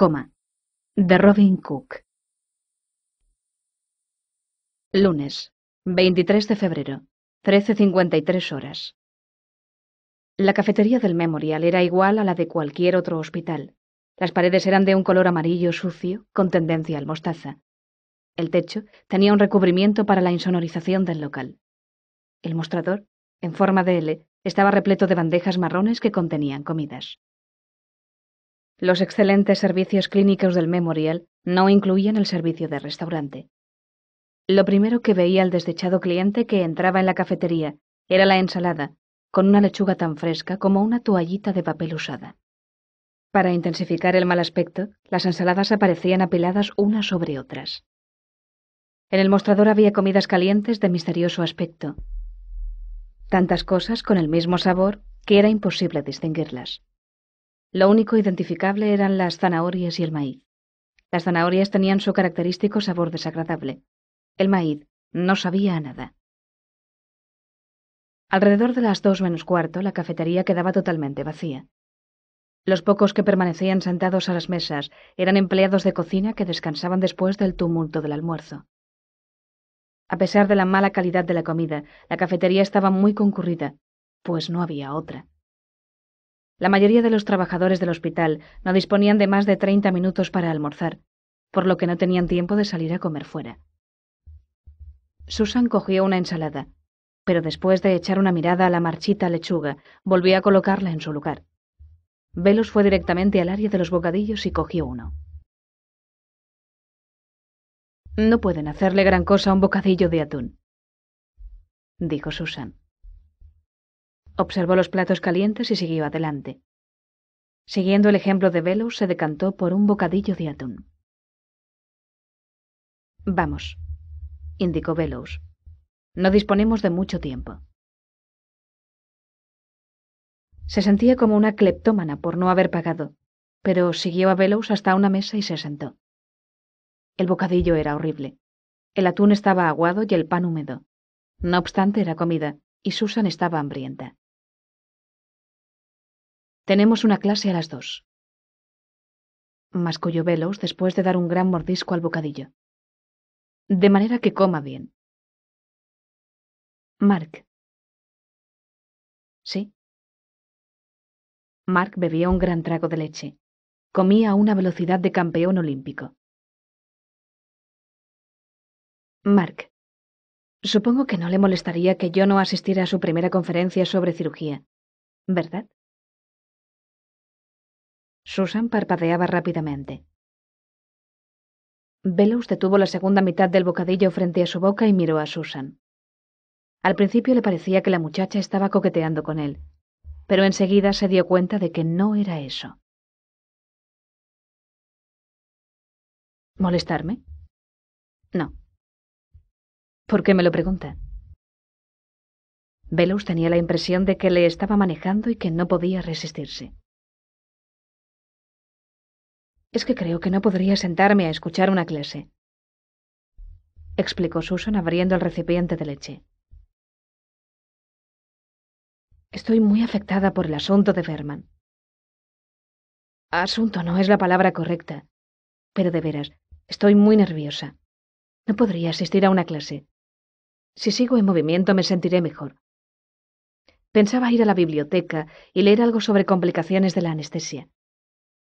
coma, de Robin Cook. Lunes, 23 de febrero, 13.53 horas. La cafetería del Memorial era igual a la de cualquier otro hospital. Las paredes eran de un color amarillo sucio, con tendencia al mostaza. El techo tenía un recubrimiento para la insonorización del local. El mostrador, en forma de L, estaba repleto de bandejas marrones que contenían comidas. Los excelentes servicios clínicos del Memorial no incluían el servicio de restaurante. Lo primero que veía el desdichado cliente que entraba en la cafetería era la ensalada, con una lechuga tan fresca como una toallita de papel usada. Para intensificar el mal aspecto, las ensaladas aparecían apiladas unas sobre otras. En el mostrador había comidas calientes de misterioso aspecto. Tantas cosas con el mismo sabor que era imposible distinguirlas. Lo único identificable eran las zanahorias y el maíz. Las zanahorias tenían su característico sabor desagradable. El maíz no sabía nada. Alrededor de las dos menos cuarto, la cafetería quedaba totalmente vacía. Los pocos que permanecían sentados a las mesas eran empleados de cocina que descansaban después del tumulto del almuerzo. A pesar de la mala calidad de la comida, la cafetería estaba muy concurrida, pues no había otra. La mayoría de los trabajadores del hospital no disponían de más de 30 minutos para almorzar, por lo que no tenían tiempo de salir a comer fuera. Susan cogió una ensalada, pero después de echar una mirada a la marchita lechuga, volvió a colocarla en su lugar. Velos fue directamente al área de los bocadillos y cogió uno. No pueden hacerle gran cosa a un bocadillo de atún, dijo Susan. Observó los platos calientes y siguió adelante. Siguiendo el ejemplo de Velous, se decantó por un bocadillo de atún. Vamos, indicó Velous, No disponemos de mucho tiempo. Se sentía como una cleptómana por no haber pagado, pero siguió a Velous hasta una mesa y se sentó. El bocadillo era horrible. El atún estaba aguado y el pan húmedo. No obstante, era comida, y Susan estaba hambrienta. Tenemos una clase a las dos. Masculló Velos después de dar un gran mordisco al bocadillo. De manera que coma bien. Mark. Sí. Mark bebía un gran trago de leche. Comía a una velocidad de campeón olímpico. Mark. Supongo que no le molestaría que yo no asistiera a su primera conferencia sobre cirugía, ¿verdad? Susan parpadeaba rápidamente. Bellows detuvo la segunda mitad del bocadillo frente a su boca y miró a Susan. Al principio le parecía que la muchacha estaba coqueteando con él, pero enseguida se dio cuenta de que no era eso. ¿Molestarme? No. ¿Por qué me lo pregunta? Bellows tenía la impresión de que le estaba manejando y que no podía resistirse. Es que creo que no podría sentarme a escuchar una clase. Explicó Susan abriendo el recipiente de leche. Estoy muy afectada por el asunto de Berman. Asunto no es la palabra correcta, pero de veras, estoy muy nerviosa. No podría asistir a una clase. Si sigo en movimiento me sentiré mejor. Pensaba ir a la biblioteca y leer algo sobre complicaciones de la anestesia.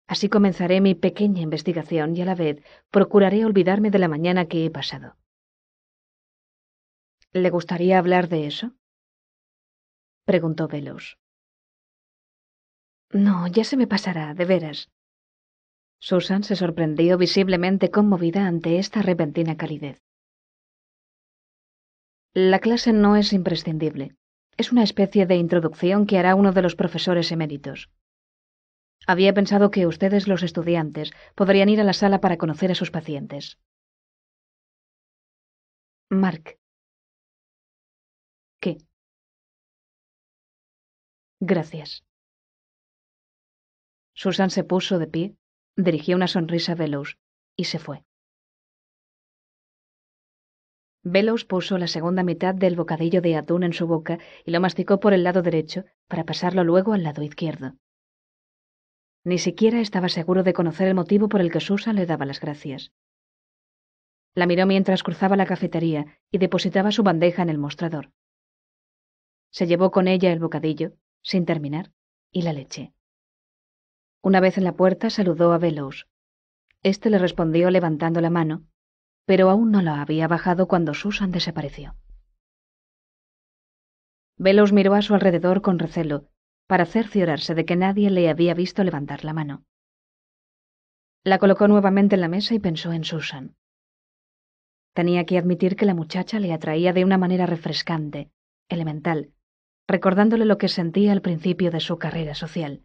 Así comenzaré mi pequeña investigación y a la vez procuraré olvidarme de la mañana que he pasado. ¿Le gustaría hablar de eso? preguntó Velos. No, ya se me pasará, de veras. Susan se sorprendió visiblemente conmovida ante esta repentina calidez. La clase no es imprescindible. Es una especie de introducción que hará uno de los profesores eméritos. Había pensado que ustedes, los estudiantes, podrían ir a la sala para conocer a sus pacientes. Mark. ¿Qué? Gracias. Susan se puso de pie, dirigió una sonrisa a Bellows y se fue. Veloz puso la segunda mitad del bocadillo de atún en su boca y lo masticó por el lado derecho para pasarlo luego al lado izquierdo. Ni siquiera estaba seguro de conocer el motivo por el que Susan le daba las gracias. La miró mientras cruzaba la cafetería y depositaba su bandeja en el mostrador. Se llevó con ella el bocadillo, sin terminar, y la leche. Una vez en la puerta saludó a Veloz. Este le respondió levantando la mano, pero aún no la había bajado cuando Susan desapareció. Veloz miró a su alrededor con recelo para cerciorarse de que nadie le había visto levantar la mano. La colocó nuevamente en la mesa y pensó en Susan. Tenía que admitir que la muchacha le atraía de una manera refrescante, elemental, recordándole lo que sentía al principio de su carrera social.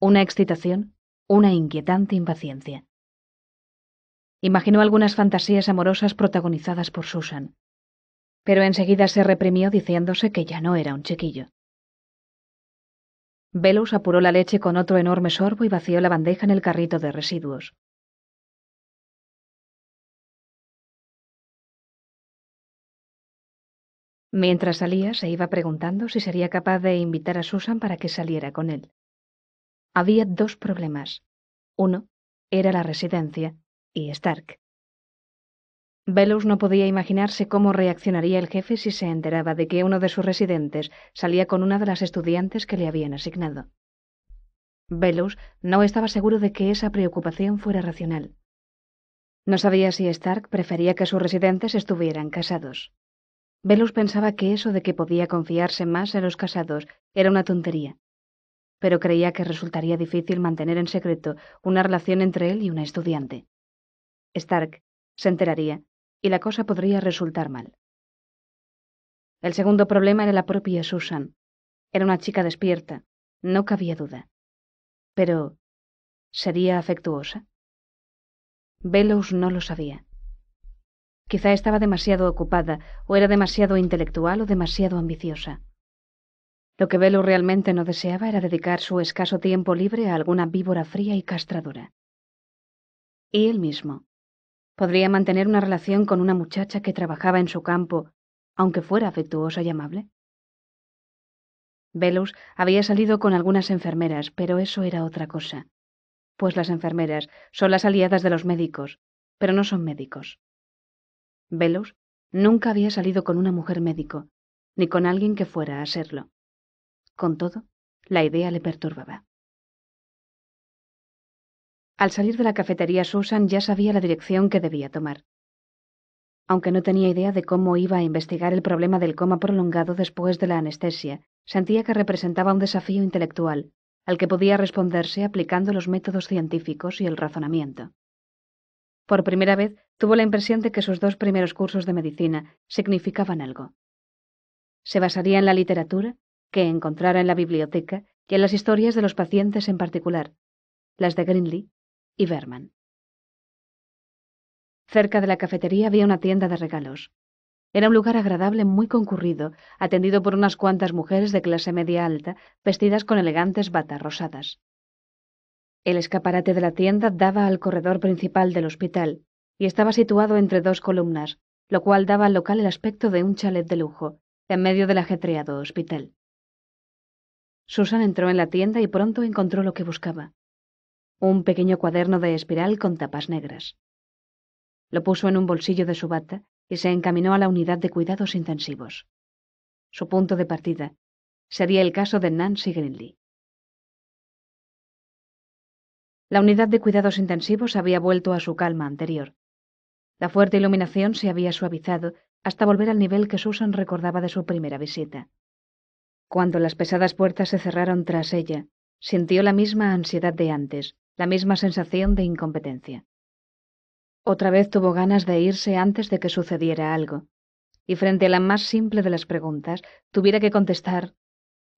Una excitación, una inquietante impaciencia. Imaginó algunas fantasías amorosas protagonizadas por Susan, pero enseguida se reprimió diciéndose que ya no era un chiquillo. Velus apuró la leche con otro enorme sorbo y vació la bandeja en el carrito de residuos. Mientras salía, se iba preguntando si sería capaz de invitar a Susan para que saliera con él. Había dos problemas. Uno era la residencia y Stark. Velus no podía imaginarse cómo reaccionaría el jefe si se enteraba de que uno de sus residentes salía con una de las estudiantes que le habían asignado. Velus no estaba seguro de que esa preocupación fuera racional. No sabía si Stark prefería que sus residentes estuvieran casados. Velus pensaba que eso de que podía confiarse más a los casados era una tontería, pero creía que resultaría difícil mantener en secreto una relación entre él y una estudiante. Stark se enteraría y la cosa podría resultar mal. El segundo problema era la propia Susan. Era una chica despierta, no cabía duda. Pero, ¿sería afectuosa? Velos no lo sabía. Quizá estaba demasiado ocupada, o era demasiado intelectual o demasiado ambiciosa. Lo que Velus realmente no deseaba era dedicar su escaso tiempo libre a alguna víbora fría y castradora. Y él mismo, Podría mantener una relación con una muchacha que trabajaba en su campo, aunque fuera afectuosa y amable. Velus había salido con algunas enfermeras, pero eso era otra cosa. Pues las enfermeras son las aliadas de los médicos, pero no son médicos. Velus nunca había salido con una mujer médico, ni con alguien que fuera a serlo. Con todo, la idea le perturbaba. Al salir de la cafetería Susan ya sabía la dirección que debía tomar. Aunque no tenía idea de cómo iba a investigar el problema del coma prolongado después de la anestesia, sentía que representaba un desafío intelectual, al que podía responderse aplicando los métodos científicos y el razonamiento. Por primera vez tuvo la impresión de que sus dos primeros cursos de medicina significaban algo. Se basaría en la literatura, que encontrara en la biblioteca, y en las historias de los pacientes en particular, las de Greenlee, y Berman. Cerca de la cafetería había una tienda de regalos. Era un lugar agradable muy concurrido, atendido por unas cuantas mujeres de clase media alta, vestidas con elegantes batas rosadas. El escaparate de la tienda daba al corredor principal del hospital y estaba situado entre dos columnas, lo cual daba al local el aspecto de un chalet de lujo, en medio del ajetreado hospital. Susan entró en la tienda y pronto encontró lo que buscaba un pequeño cuaderno de espiral con tapas negras. Lo puso en un bolsillo de su bata y se encaminó a la unidad de cuidados intensivos. Su punto de partida sería el caso de Nancy Greenlee. La unidad de cuidados intensivos había vuelto a su calma anterior. La fuerte iluminación se había suavizado hasta volver al nivel que Susan recordaba de su primera visita. Cuando las pesadas puertas se cerraron tras ella, sintió la misma ansiedad de antes, la misma sensación de incompetencia. Otra vez tuvo ganas de irse antes de que sucediera algo, y frente a la más simple de las preguntas tuviera que contestar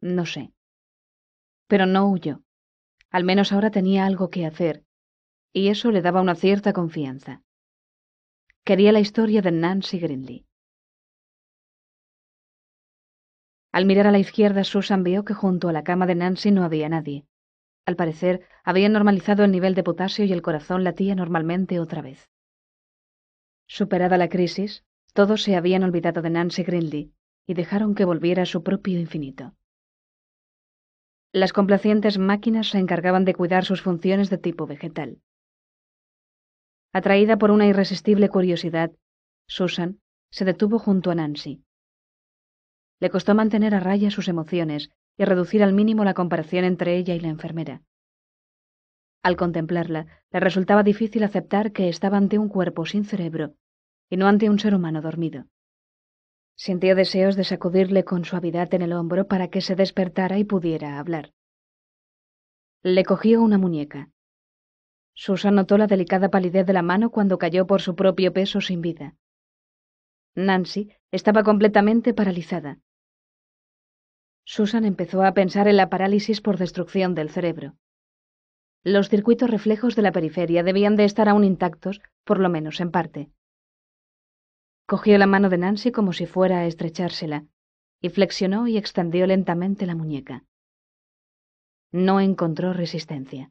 no sé. Pero no huyó. Al menos ahora tenía algo que hacer, y eso le daba una cierta confianza. Quería la historia de Nancy Grindley. Al mirar a la izquierda, Susan vio que junto a la cama de Nancy no había nadie. Al parecer, habían normalizado el nivel de potasio y el corazón latía normalmente otra vez. Superada la crisis, todos se habían olvidado de Nancy Grindley y dejaron que volviera a su propio infinito. Las complacientes máquinas se encargaban de cuidar sus funciones de tipo vegetal. Atraída por una irresistible curiosidad, Susan se detuvo junto a Nancy. Le costó mantener a raya sus emociones y reducir al mínimo la comparación entre ella y la enfermera. Al contemplarla, le resultaba difícil aceptar que estaba ante un cuerpo sin cerebro y no ante un ser humano dormido. Sintió deseos de sacudirle con suavidad en el hombro para que se despertara y pudiera hablar. Le cogió una muñeca. Susan notó la delicada palidez de la mano cuando cayó por su propio peso sin vida. Nancy estaba completamente paralizada. Susan empezó a pensar en la parálisis por destrucción del cerebro. Los circuitos reflejos de la periferia debían de estar aún intactos, por lo menos en parte. Cogió la mano de Nancy como si fuera a estrechársela, y flexionó y extendió lentamente la muñeca. No encontró resistencia.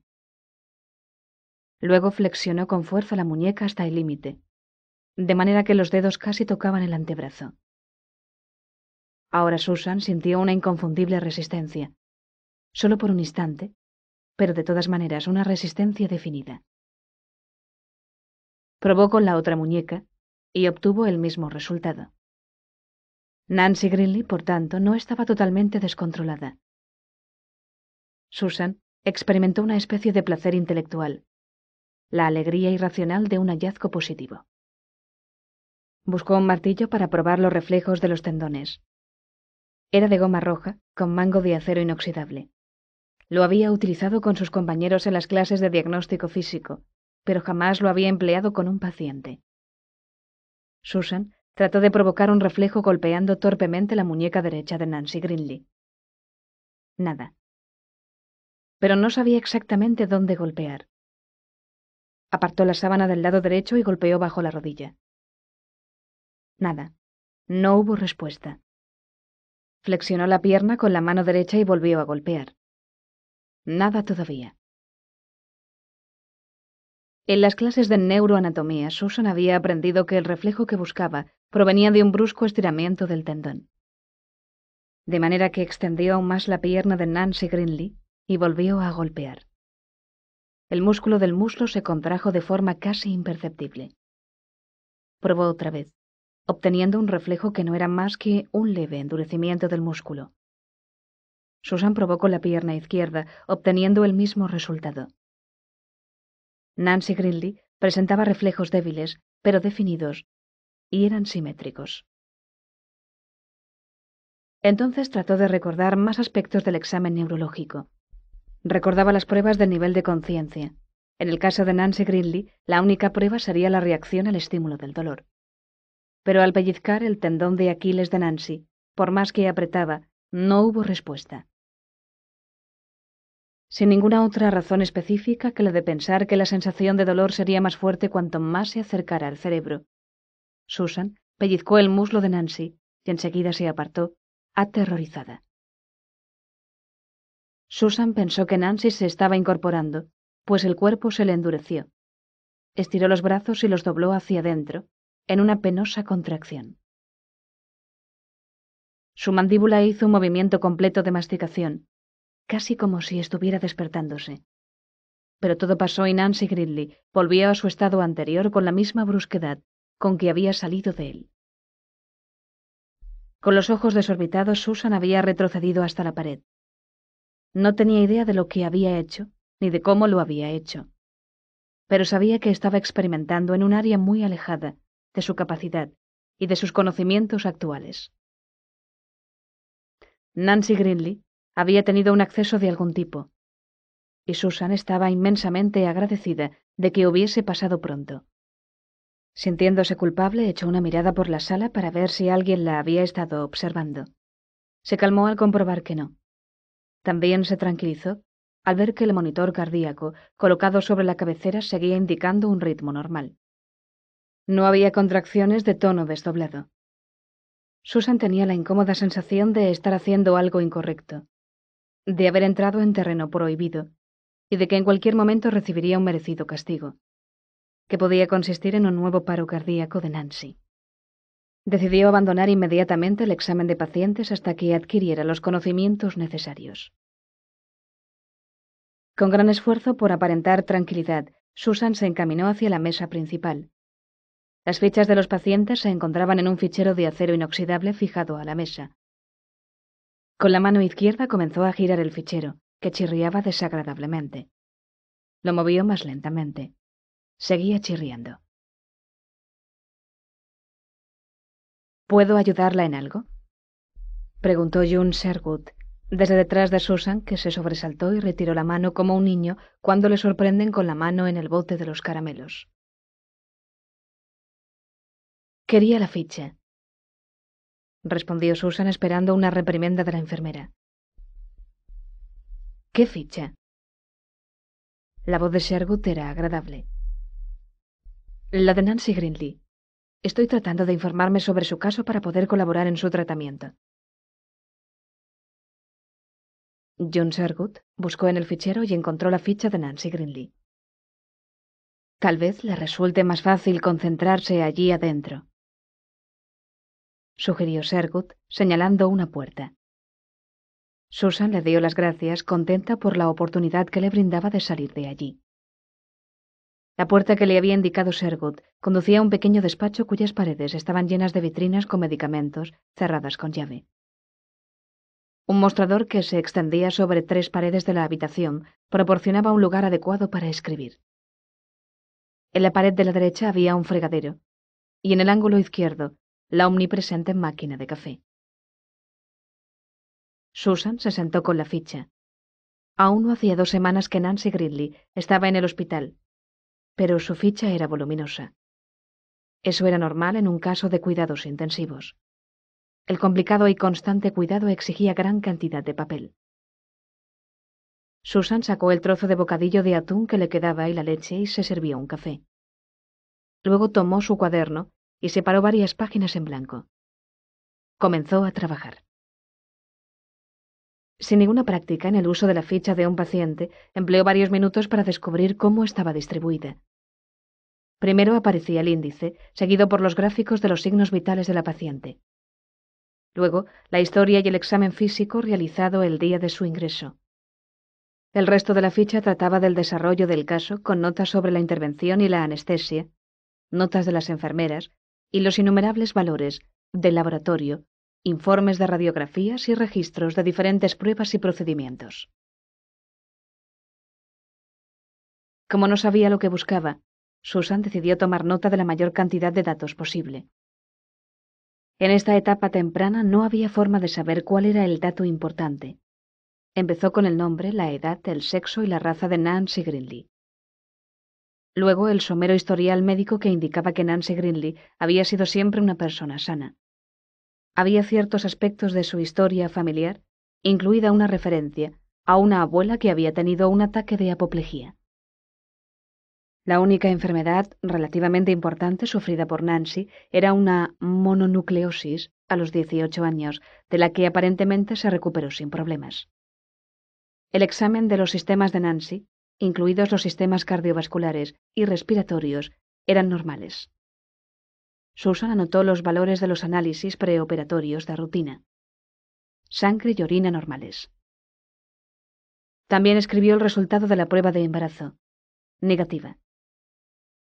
Luego flexionó con fuerza la muñeca hasta el límite, de manera que los dedos casi tocaban el antebrazo. Ahora Susan sintió una inconfundible resistencia. Solo por un instante, pero de todas maneras una resistencia definida. Probó con la otra muñeca y obtuvo el mismo resultado. Nancy Greenley, por tanto, no estaba totalmente descontrolada. Susan experimentó una especie de placer intelectual, la alegría irracional de un hallazgo positivo. Buscó un martillo para probar los reflejos de los tendones. Era de goma roja, con mango de acero inoxidable. Lo había utilizado con sus compañeros en las clases de diagnóstico físico, pero jamás lo había empleado con un paciente. Susan trató de provocar un reflejo golpeando torpemente la muñeca derecha de Nancy Greenlee. Nada. Pero no sabía exactamente dónde golpear. Apartó la sábana del lado derecho y golpeó bajo la rodilla. Nada. No hubo respuesta. Flexionó la pierna con la mano derecha y volvió a golpear. Nada todavía. En las clases de neuroanatomía, Susan había aprendido que el reflejo que buscaba provenía de un brusco estiramiento del tendón. De manera que extendió aún más la pierna de Nancy Greenlee y volvió a golpear. El músculo del muslo se contrajo de forma casi imperceptible. Probó otra vez obteniendo un reflejo que no era más que un leve endurecimiento del músculo. Susan provocó la pierna izquierda, obteniendo el mismo resultado. Nancy Grindley presentaba reflejos débiles, pero definidos, y eran simétricos. Entonces trató de recordar más aspectos del examen neurológico. Recordaba las pruebas del nivel de conciencia. En el caso de Nancy Grindley, la única prueba sería la reacción al estímulo del dolor pero al pellizcar el tendón de Aquiles de Nancy, por más que apretaba, no hubo respuesta. Sin ninguna otra razón específica que la de pensar que la sensación de dolor sería más fuerte cuanto más se acercara al cerebro. Susan pellizcó el muslo de Nancy y enseguida se apartó, aterrorizada. Susan pensó que Nancy se estaba incorporando, pues el cuerpo se le endureció. Estiró los brazos y los dobló hacia adentro, en una penosa contracción. Su mandíbula hizo un movimiento completo de masticación, casi como si estuviera despertándose. Pero todo pasó y Nancy Gridley volvió a su estado anterior con la misma brusquedad con que había salido de él. Con los ojos desorbitados, Susan había retrocedido hasta la pared. No tenía idea de lo que había hecho, ni de cómo lo había hecho, pero sabía que estaba experimentando en un área muy alejada de su capacidad y de sus conocimientos actuales. Nancy Greenley había tenido un acceso de algún tipo, y Susan estaba inmensamente agradecida de que hubiese pasado pronto. Sintiéndose culpable, echó una mirada por la sala para ver si alguien la había estado observando. Se calmó al comprobar que no. También se tranquilizó al ver que el monitor cardíaco colocado sobre la cabecera seguía indicando un ritmo normal. No había contracciones de tono desdoblado. Susan tenía la incómoda sensación de estar haciendo algo incorrecto, de haber entrado en terreno prohibido y de que en cualquier momento recibiría un merecido castigo, que podía consistir en un nuevo paro cardíaco de Nancy. Decidió abandonar inmediatamente el examen de pacientes hasta que adquiriera los conocimientos necesarios. Con gran esfuerzo por aparentar tranquilidad, Susan se encaminó hacia la mesa principal, las fichas de los pacientes se encontraban en un fichero de acero inoxidable fijado a la mesa. Con la mano izquierda comenzó a girar el fichero, que chirriaba desagradablemente. Lo movió más lentamente. Seguía chirriando. ¿Puedo ayudarla en algo? preguntó June Sherwood, desde detrás de Susan, que se sobresaltó y retiró la mano como un niño cuando le sorprenden con la mano en el bote de los caramelos. Quería la ficha. Respondió Susan esperando una reprimenda de la enfermera. ¿Qué ficha? La voz de Sherwood era agradable. La de Nancy Greenlee. Estoy tratando de informarme sobre su caso para poder colaborar en su tratamiento. John Sherwood buscó en el fichero y encontró la ficha de Nancy Greenlee. Tal vez le resulte más fácil concentrarse allí adentro sugirió Sergut, señalando una puerta. Susan le dio las gracias, contenta por la oportunidad que le brindaba de salir de allí. La puerta que le había indicado Sergut conducía a un pequeño despacho cuyas paredes estaban llenas de vitrinas con medicamentos, cerradas con llave. Un mostrador que se extendía sobre tres paredes de la habitación proporcionaba un lugar adecuado para escribir. En la pared de la derecha había un fregadero, y en el ángulo izquierdo, la omnipresente máquina de café. Susan se sentó con la ficha. Aún no hacía dos semanas que Nancy Gridley estaba en el hospital, pero su ficha era voluminosa. Eso era normal en un caso de cuidados intensivos. El complicado y constante cuidado exigía gran cantidad de papel. Susan sacó el trozo de bocadillo de atún que le quedaba y la leche y se sirvió un café. Luego tomó su cuaderno y separó varias páginas en blanco. Comenzó a trabajar. Sin ninguna práctica en el uso de la ficha de un paciente, empleó varios minutos para descubrir cómo estaba distribuida. Primero aparecía el índice, seguido por los gráficos de los signos vitales de la paciente. Luego, la historia y el examen físico realizado el día de su ingreso. El resto de la ficha trataba del desarrollo del caso con notas sobre la intervención y la anestesia, notas de las enfermeras, y los innumerables valores del laboratorio, informes de radiografías y registros de diferentes pruebas y procedimientos. Como no sabía lo que buscaba, Susan decidió tomar nota de la mayor cantidad de datos posible. En esta etapa temprana no había forma de saber cuál era el dato importante. Empezó con el nombre, la edad, el sexo y la raza de Nancy Grindley Luego el somero historial médico que indicaba que Nancy Greenley había sido siempre una persona sana. Había ciertos aspectos de su historia familiar, incluida una referencia a una abuela que había tenido un ataque de apoplejía. La única enfermedad relativamente importante sufrida por Nancy era una mononucleosis a los 18 años, de la que aparentemente se recuperó sin problemas. El examen de los sistemas de Nancy incluidos los sistemas cardiovasculares y respiratorios, eran normales. Susan anotó los valores de los análisis preoperatorios de rutina. Sangre y orina normales. También escribió el resultado de la prueba de embarazo. Negativa.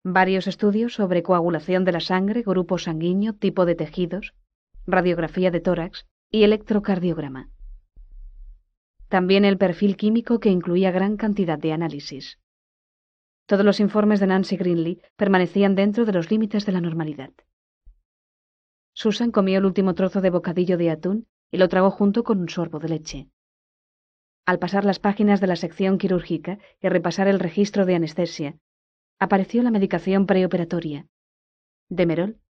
Varios estudios sobre coagulación de la sangre, grupo sanguíneo, tipo de tejidos, radiografía de tórax y electrocardiograma. También el perfil químico que incluía gran cantidad de análisis. Todos los informes de Nancy Greenlee permanecían dentro de los límites de la normalidad. Susan comió el último trozo de bocadillo de atún y lo tragó junto con un sorbo de leche. Al pasar las páginas de la sección quirúrgica y repasar el registro de anestesia, apareció la medicación preoperatoria, Demerol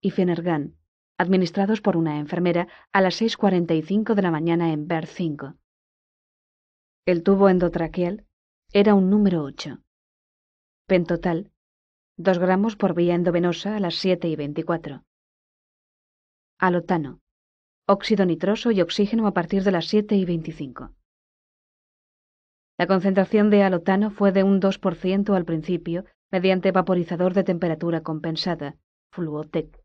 y Fenergan, administrados por una enfermera a las 6.45 de la mañana en BER 5. El tubo endotraqueal era un número 8. Pentotal, 2 gramos por vía endovenosa a las 7 y 24. Alotano, óxido nitroso y oxígeno a partir de las 7 y 25. La concentración de alotano fue de un 2% al principio mediante vaporizador de temperatura compensada, Fluotec.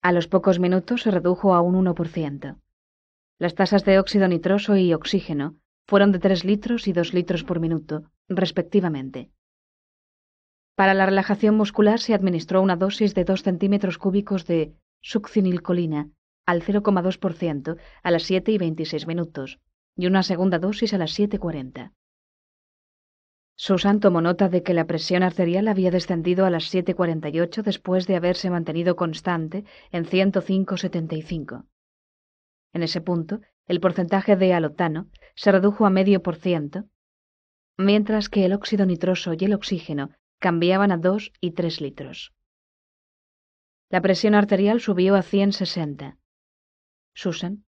A los pocos minutos se redujo a un 1%. Las tasas de óxido nitroso y oxígeno fueron de 3 litros y 2 litros por minuto, respectivamente. Para la relajación muscular se administró una dosis de 2 centímetros cúbicos de succinilcolina al 0,2% a las 7 y 26 minutos y una segunda dosis a las 7.40. Susan tomó nota de que la presión arterial había descendido a las 7.48 después de haberse mantenido constante en 105.75. En ese punto, el porcentaje de alotano se redujo a medio por ciento, mientras que el óxido nitroso y el oxígeno cambiaban a 2 y 3 litros. La presión arterial subió a 160. Susan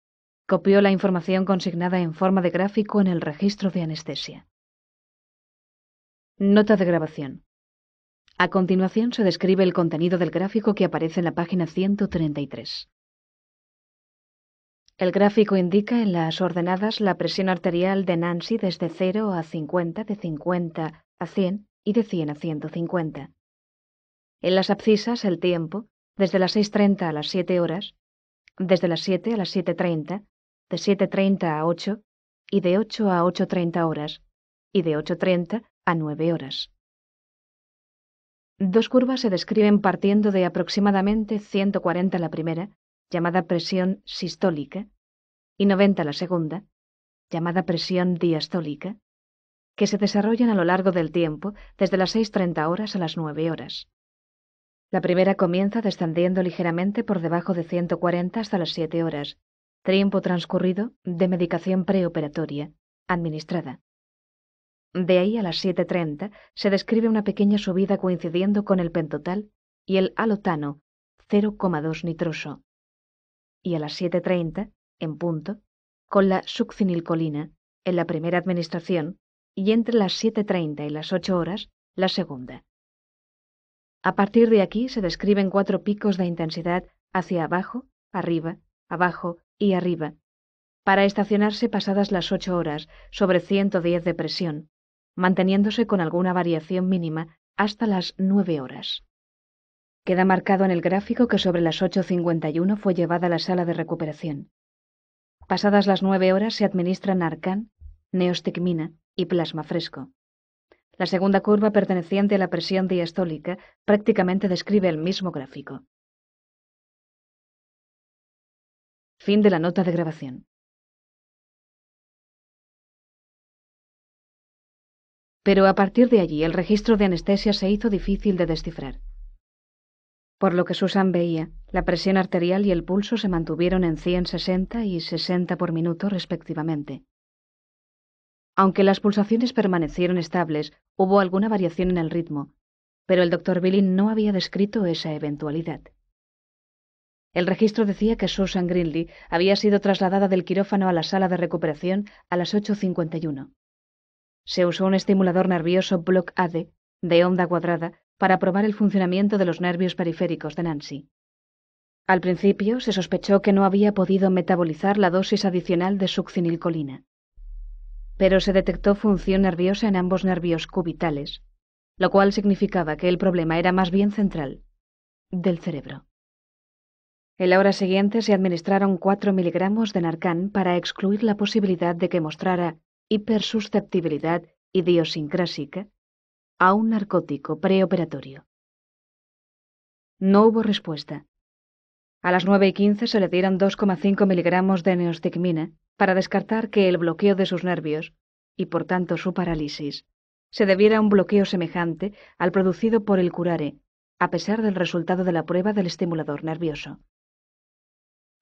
copió la información consignada en forma de gráfico en el registro de anestesia. Nota de grabación. A continuación se describe el contenido del gráfico que aparece en la página 133. El gráfico indica en las ordenadas la presión arterial de Nancy desde 0 a 50, de 50 a 100 y de 100 a 150. En las abscisas el tiempo, desde las 6.30 a las 7 horas, desde las 7 a las 7.30, de 7.30 a 8 y de 8 a 8.30 horas y de 8.30 a 9 horas. Dos curvas se describen partiendo de aproximadamente 140 la primera llamada presión sistólica, y 90 la segunda, llamada presión diastólica, que se desarrollan a lo largo del tiempo desde las 6.30 horas a las 9 horas. La primera comienza descendiendo ligeramente por debajo de 140 hasta las 7 horas, tiempo transcurrido de medicación preoperatoria, administrada. De ahí a las 7.30 se describe una pequeña subida coincidiendo con el pentotal y el alotano 0,2 nitroso, y a las 7.30, en punto, con la succinilcolina en la primera administración y entre las 7.30 y las 8 horas la segunda. A partir de aquí se describen cuatro picos de intensidad hacia abajo, arriba, abajo y arriba, para estacionarse pasadas las 8 horas sobre 110 de presión, manteniéndose con alguna variación mínima hasta las 9 horas. Queda marcado en el gráfico que sobre las 8.51 fue llevada a la sala de recuperación. Pasadas las 9 horas se administran arcán, neostigmina y plasma fresco. La segunda curva perteneciente a la presión diastólica prácticamente describe el mismo gráfico. Fin de la nota de grabación. Pero a partir de allí el registro de anestesia se hizo difícil de descifrar por lo que Susan veía, la presión arterial y el pulso se mantuvieron en 160 y 60 por minuto respectivamente. Aunque las pulsaciones permanecieron estables, hubo alguna variación en el ritmo, pero el doctor Billing no había descrito esa eventualidad. El registro decía que Susan Grindley había sido trasladada del quirófano a la sala de recuperación a las 8.51. Se usó un estimulador nervioso Block AD de onda cuadrada para probar el funcionamiento de los nervios periféricos de Nancy. Al principio se sospechó que no había podido metabolizar la dosis adicional de succinilcolina, pero se detectó función nerviosa en ambos nervios cubitales, lo cual significaba que el problema era más bien central, del cerebro. En la hora siguiente se administraron 4 miligramos de Narcan para excluir la posibilidad de que mostrara hipersusceptibilidad idiosincrásica a un narcótico preoperatorio. No hubo respuesta. A las 9 y 15 se le dieron 2,5 miligramos de neostigmina para descartar que el bloqueo de sus nervios, y por tanto su parálisis, se debiera a un bloqueo semejante al producido por el curare, a pesar del resultado de la prueba del estimulador nervioso.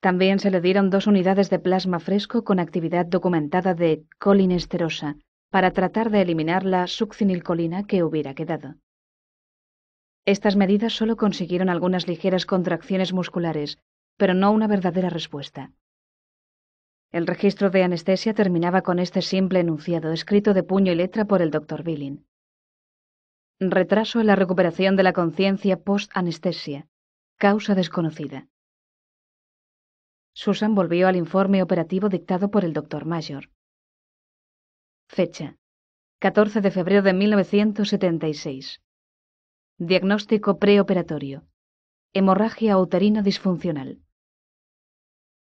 También se le dieron dos unidades de plasma fresco con actividad documentada de colinesterasa, para tratar de eliminar la succinilcolina que hubiera quedado. Estas medidas solo consiguieron algunas ligeras contracciones musculares, pero no una verdadera respuesta. El registro de anestesia terminaba con este simple enunciado, escrito de puño y letra por el doctor Billing. Retraso en la recuperación de la conciencia post-anestesia. Causa desconocida. Susan volvió al informe operativo dictado por el doctor Mayor. Fecha. 14 de febrero de 1976. Diagnóstico preoperatorio. Hemorragia uterina disfuncional.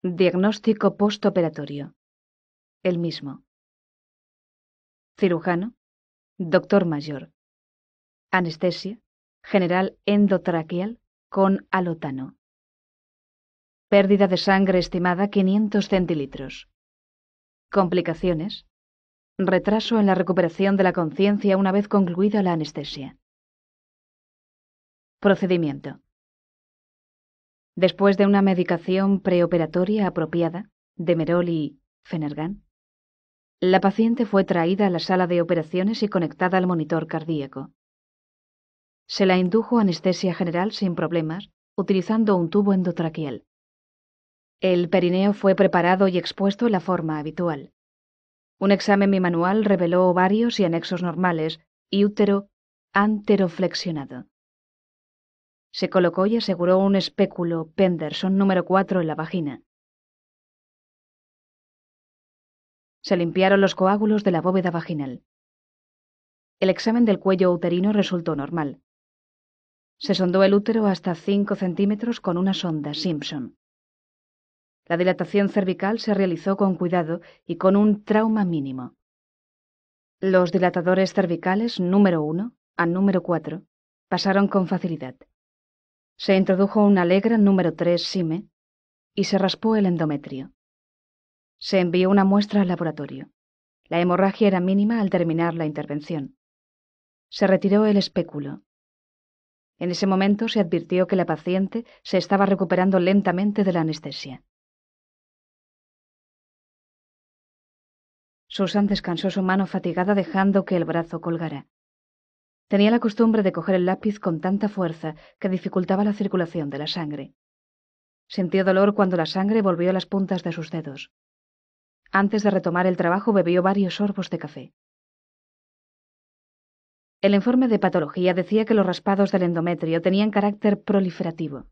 Diagnóstico postoperatorio. El mismo. Cirujano. Doctor mayor. Anestesia. General endotraqueal con alotano. Pérdida de sangre estimada 500 centilitros. Complicaciones. Retraso en la recuperación de la conciencia una vez concluida la anestesia. Procedimiento. Después de una medicación preoperatoria apropiada, de Meroli y Fenergan, la paciente fue traída a la sala de operaciones y conectada al monitor cardíaco. Se la indujo anestesia general sin problemas, utilizando un tubo endotraquial. El perineo fue preparado y expuesto en la forma habitual. Un examen manual reveló ovarios y anexos normales y útero anteroflexionado. Se colocó y aseguró un espéculo Penderson número 4 en la vagina. Se limpiaron los coágulos de la bóveda vaginal. El examen del cuello uterino resultó normal. Se sondó el útero hasta 5 centímetros con una sonda Simpson. La dilatación cervical se realizó con cuidado y con un trauma mínimo. Los dilatadores cervicales número 1 a número 4 pasaron con facilidad. Se introdujo una alegra número 3 SIME y se raspó el endometrio. Se envió una muestra al laboratorio. La hemorragia era mínima al terminar la intervención. Se retiró el espéculo. En ese momento se advirtió que la paciente se estaba recuperando lentamente de la anestesia. Susan descansó su mano fatigada dejando que el brazo colgara. Tenía la costumbre de coger el lápiz con tanta fuerza que dificultaba la circulación de la sangre. Sintió dolor cuando la sangre volvió a las puntas de sus dedos. Antes de retomar el trabajo bebió varios sorbos de café. El informe de patología decía que los raspados del endometrio tenían carácter proliferativo.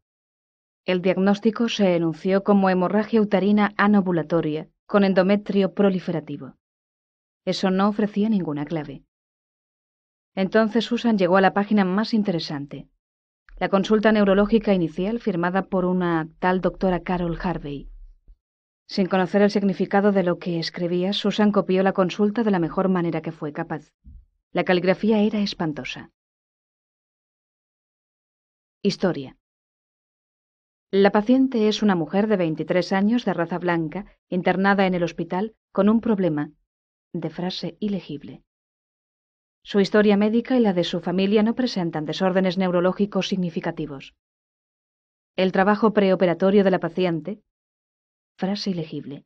El diagnóstico se enunció como hemorragia uterina anovulatoria con endometrio proliferativo. Eso no ofrecía ninguna clave. Entonces Susan llegó a la página más interesante, la consulta neurológica inicial firmada por una tal doctora Carol Harvey. Sin conocer el significado de lo que escribía, Susan copió la consulta de la mejor manera que fue capaz. La caligrafía era espantosa. Historia. La paciente es una mujer de 23 años de raza blanca, internada en el hospital, con un problema de frase ilegible. Su historia médica y la de su familia no presentan desórdenes neurológicos significativos. El trabajo preoperatorio de la paciente. Frase ilegible.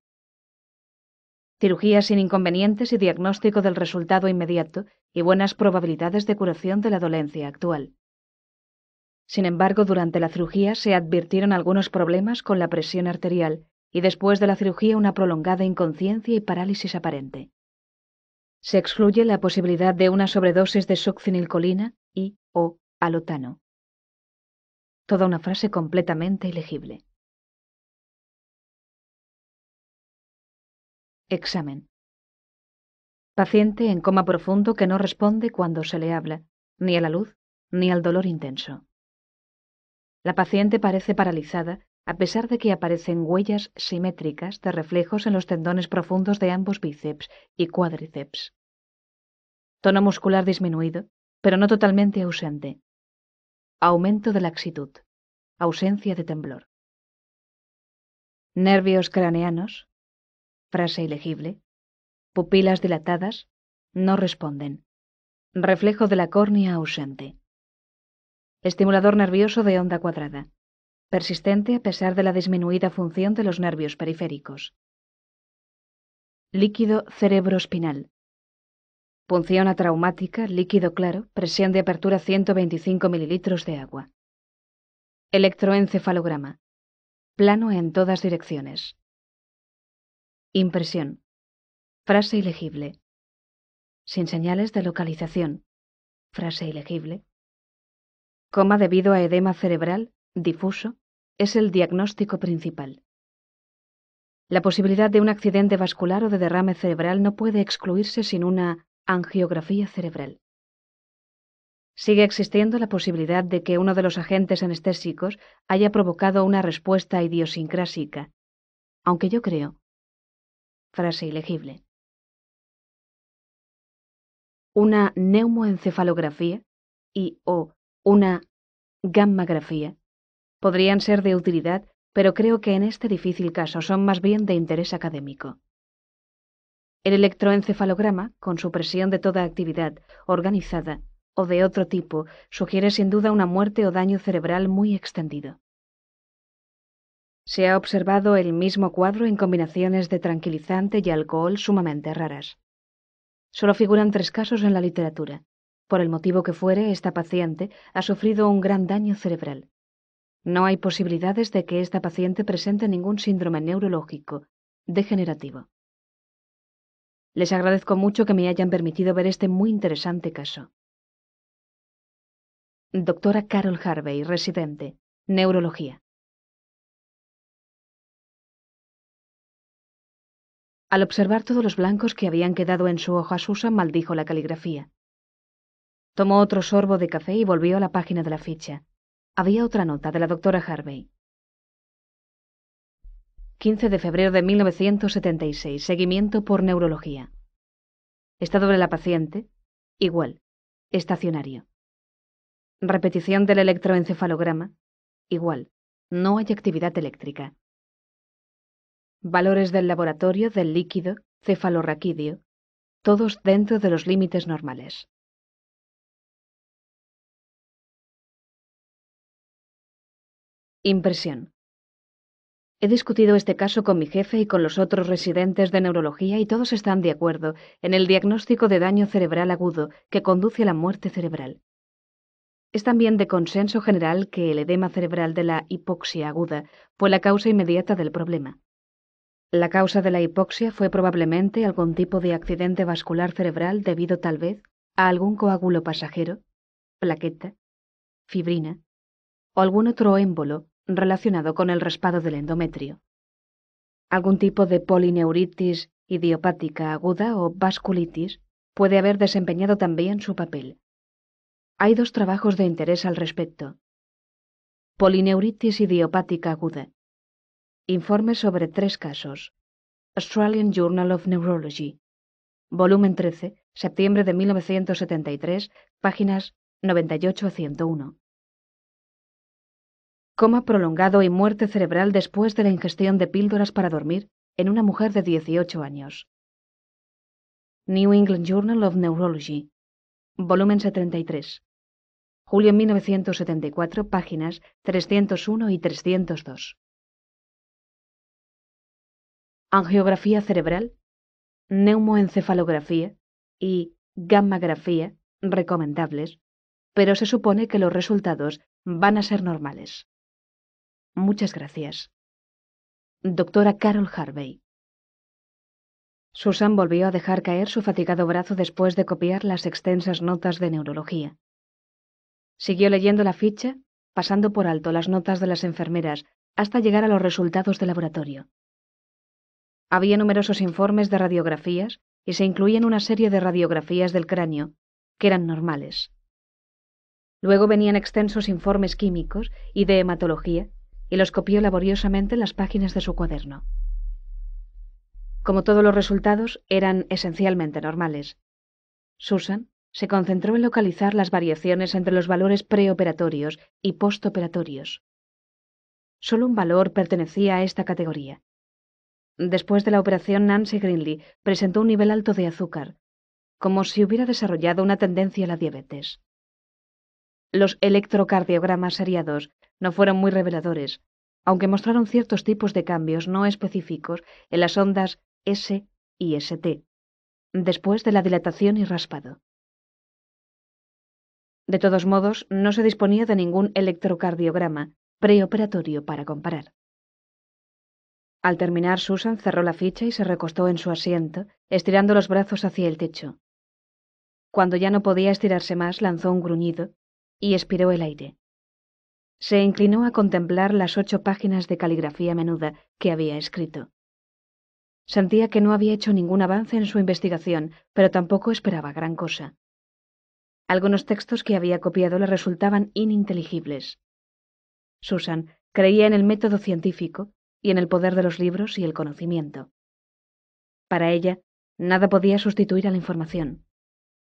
Cirugía sin inconvenientes y diagnóstico del resultado inmediato y buenas probabilidades de curación de la dolencia actual. Sin embargo, durante la cirugía se advirtieron algunos problemas con la presión arterial y después de la cirugía una prolongada inconsciencia y parálisis aparente. Se excluye la posibilidad de una sobredosis de succinilcolina y/o alotano. Toda una frase completamente ilegible. Examen. Paciente en coma profundo que no responde cuando se le habla, ni a la luz, ni al dolor intenso. La paciente parece paralizada a pesar de que aparecen huellas simétricas de reflejos en los tendones profundos de ambos bíceps y cuádriceps. Tono muscular disminuido, pero no totalmente ausente. Aumento de laxitud. Ausencia de temblor. Nervios craneanos. Frase ilegible. Pupilas dilatadas. No responden. Reflejo de la córnea ausente. Estimulador nervioso de onda cuadrada persistente a pesar de la disminuida función de los nervios periféricos. Líquido cerebrospinal. Punción atraumática, líquido claro, presión de apertura 125 ml de agua. Electroencefalograma. Plano en todas direcciones. Impresión. Frase ilegible. Sin señales de localización. Frase ilegible. Coma debido a edema cerebral, difuso es el diagnóstico principal. La posibilidad de un accidente vascular o de derrame cerebral no puede excluirse sin una angiografía cerebral. Sigue existiendo la posibilidad de que uno de los agentes anestésicos haya provocado una respuesta idiosincrásica, aunque yo creo. Frase ilegible. Una neumoencefalografía y o una gammagrafía podrían ser de utilidad, pero creo que en este difícil caso son más bien de interés académico. El electroencefalograma, con supresión de toda actividad organizada o de otro tipo, sugiere sin duda una muerte o daño cerebral muy extendido. Se ha observado el mismo cuadro en combinaciones de tranquilizante y alcohol sumamente raras. Solo figuran tres casos en la literatura. Por el motivo que fuere, esta paciente ha sufrido un gran daño cerebral. No hay posibilidades de que esta paciente presente ningún síndrome neurológico degenerativo. Les agradezco mucho que me hayan permitido ver este muy interesante caso. Doctora Carol Harvey, residente, Neurología. Al observar todos los blancos que habían quedado en su hoja, Susan maldijo la caligrafía. Tomó otro sorbo de café y volvió a la página de la ficha. Había otra nota de la doctora Harvey. 15 de febrero de 1976. Seguimiento por neurología. Estado de la paciente. Igual. Estacionario. Repetición del electroencefalograma. Igual. No hay actividad eléctrica. Valores del laboratorio del líquido cefalorraquídeo, todos dentro de los límites normales. Impresión. He discutido este caso con mi jefe y con los otros residentes de neurología y todos están de acuerdo en el diagnóstico de daño cerebral agudo que conduce a la muerte cerebral. Es también de consenso general que el edema cerebral de la hipoxia aguda fue la causa inmediata del problema. La causa de la hipoxia fue probablemente algún tipo de accidente vascular cerebral debido tal vez a algún coágulo pasajero, plaqueta, fibrina o algún otro émbolo relacionado con el raspado del endometrio. Algún tipo de polineuritis idiopática aguda o vasculitis puede haber desempeñado también su papel. Hay dos trabajos de interés al respecto. Polineuritis idiopática aguda. Informe sobre tres casos. Australian Journal of Neurology. Volumen 13, septiembre de 1973, páginas 98 a 101 coma prolongado y muerte cerebral después de la ingestión de píldoras para dormir en una mujer de 18 años. New England Journal of Neurology, volumen 73. Julio 1974, páginas 301 y 302. Angiografía cerebral, neumoencefalografía y gammagrafía recomendables, pero se supone que los resultados van a ser normales. Muchas gracias. Doctora Carol Harvey. Susan volvió a dejar caer su fatigado brazo después de copiar las extensas notas de neurología. Siguió leyendo la ficha, pasando por alto las notas de las enfermeras, hasta llegar a los resultados de laboratorio. Había numerosos informes de radiografías y se incluían una serie de radiografías del cráneo, que eran normales. Luego venían extensos informes químicos y de hematología, y los copió laboriosamente en las páginas de su cuaderno. Como todos los resultados eran esencialmente normales, Susan se concentró en localizar las variaciones entre los valores preoperatorios y postoperatorios. Solo un valor pertenecía a esta categoría. Después de la operación, Nancy Greenlee presentó un nivel alto de azúcar, como si hubiera desarrollado una tendencia a la diabetes. Los electrocardiogramas seriados no fueron muy reveladores, aunque mostraron ciertos tipos de cambios no específicos en las ondas S y ST, después de la dilatación y raspado. De todos modos, no se disponía de ningún electrocardiograma preoperatorio para comparar. Al terminar, Susan cerró la ficha y se recostó en su asiento, estirando los brazos hacia el techo. Cuando ya no podía estirarse más, lanzó un gruñido y expiró el aire. Se inclinó a contemplar las ocho páginas de caligrafía menuda que había escrito. Sentía que no había hecho ningún avance en su investigación, pero tampoco esperaba gran cosa. Algunos textos que había copiado le resultaban ininteligibles. Susan creía en el método científico y en el poder de los libros y el conocimiento. Para ella, nada podía sustituir a la información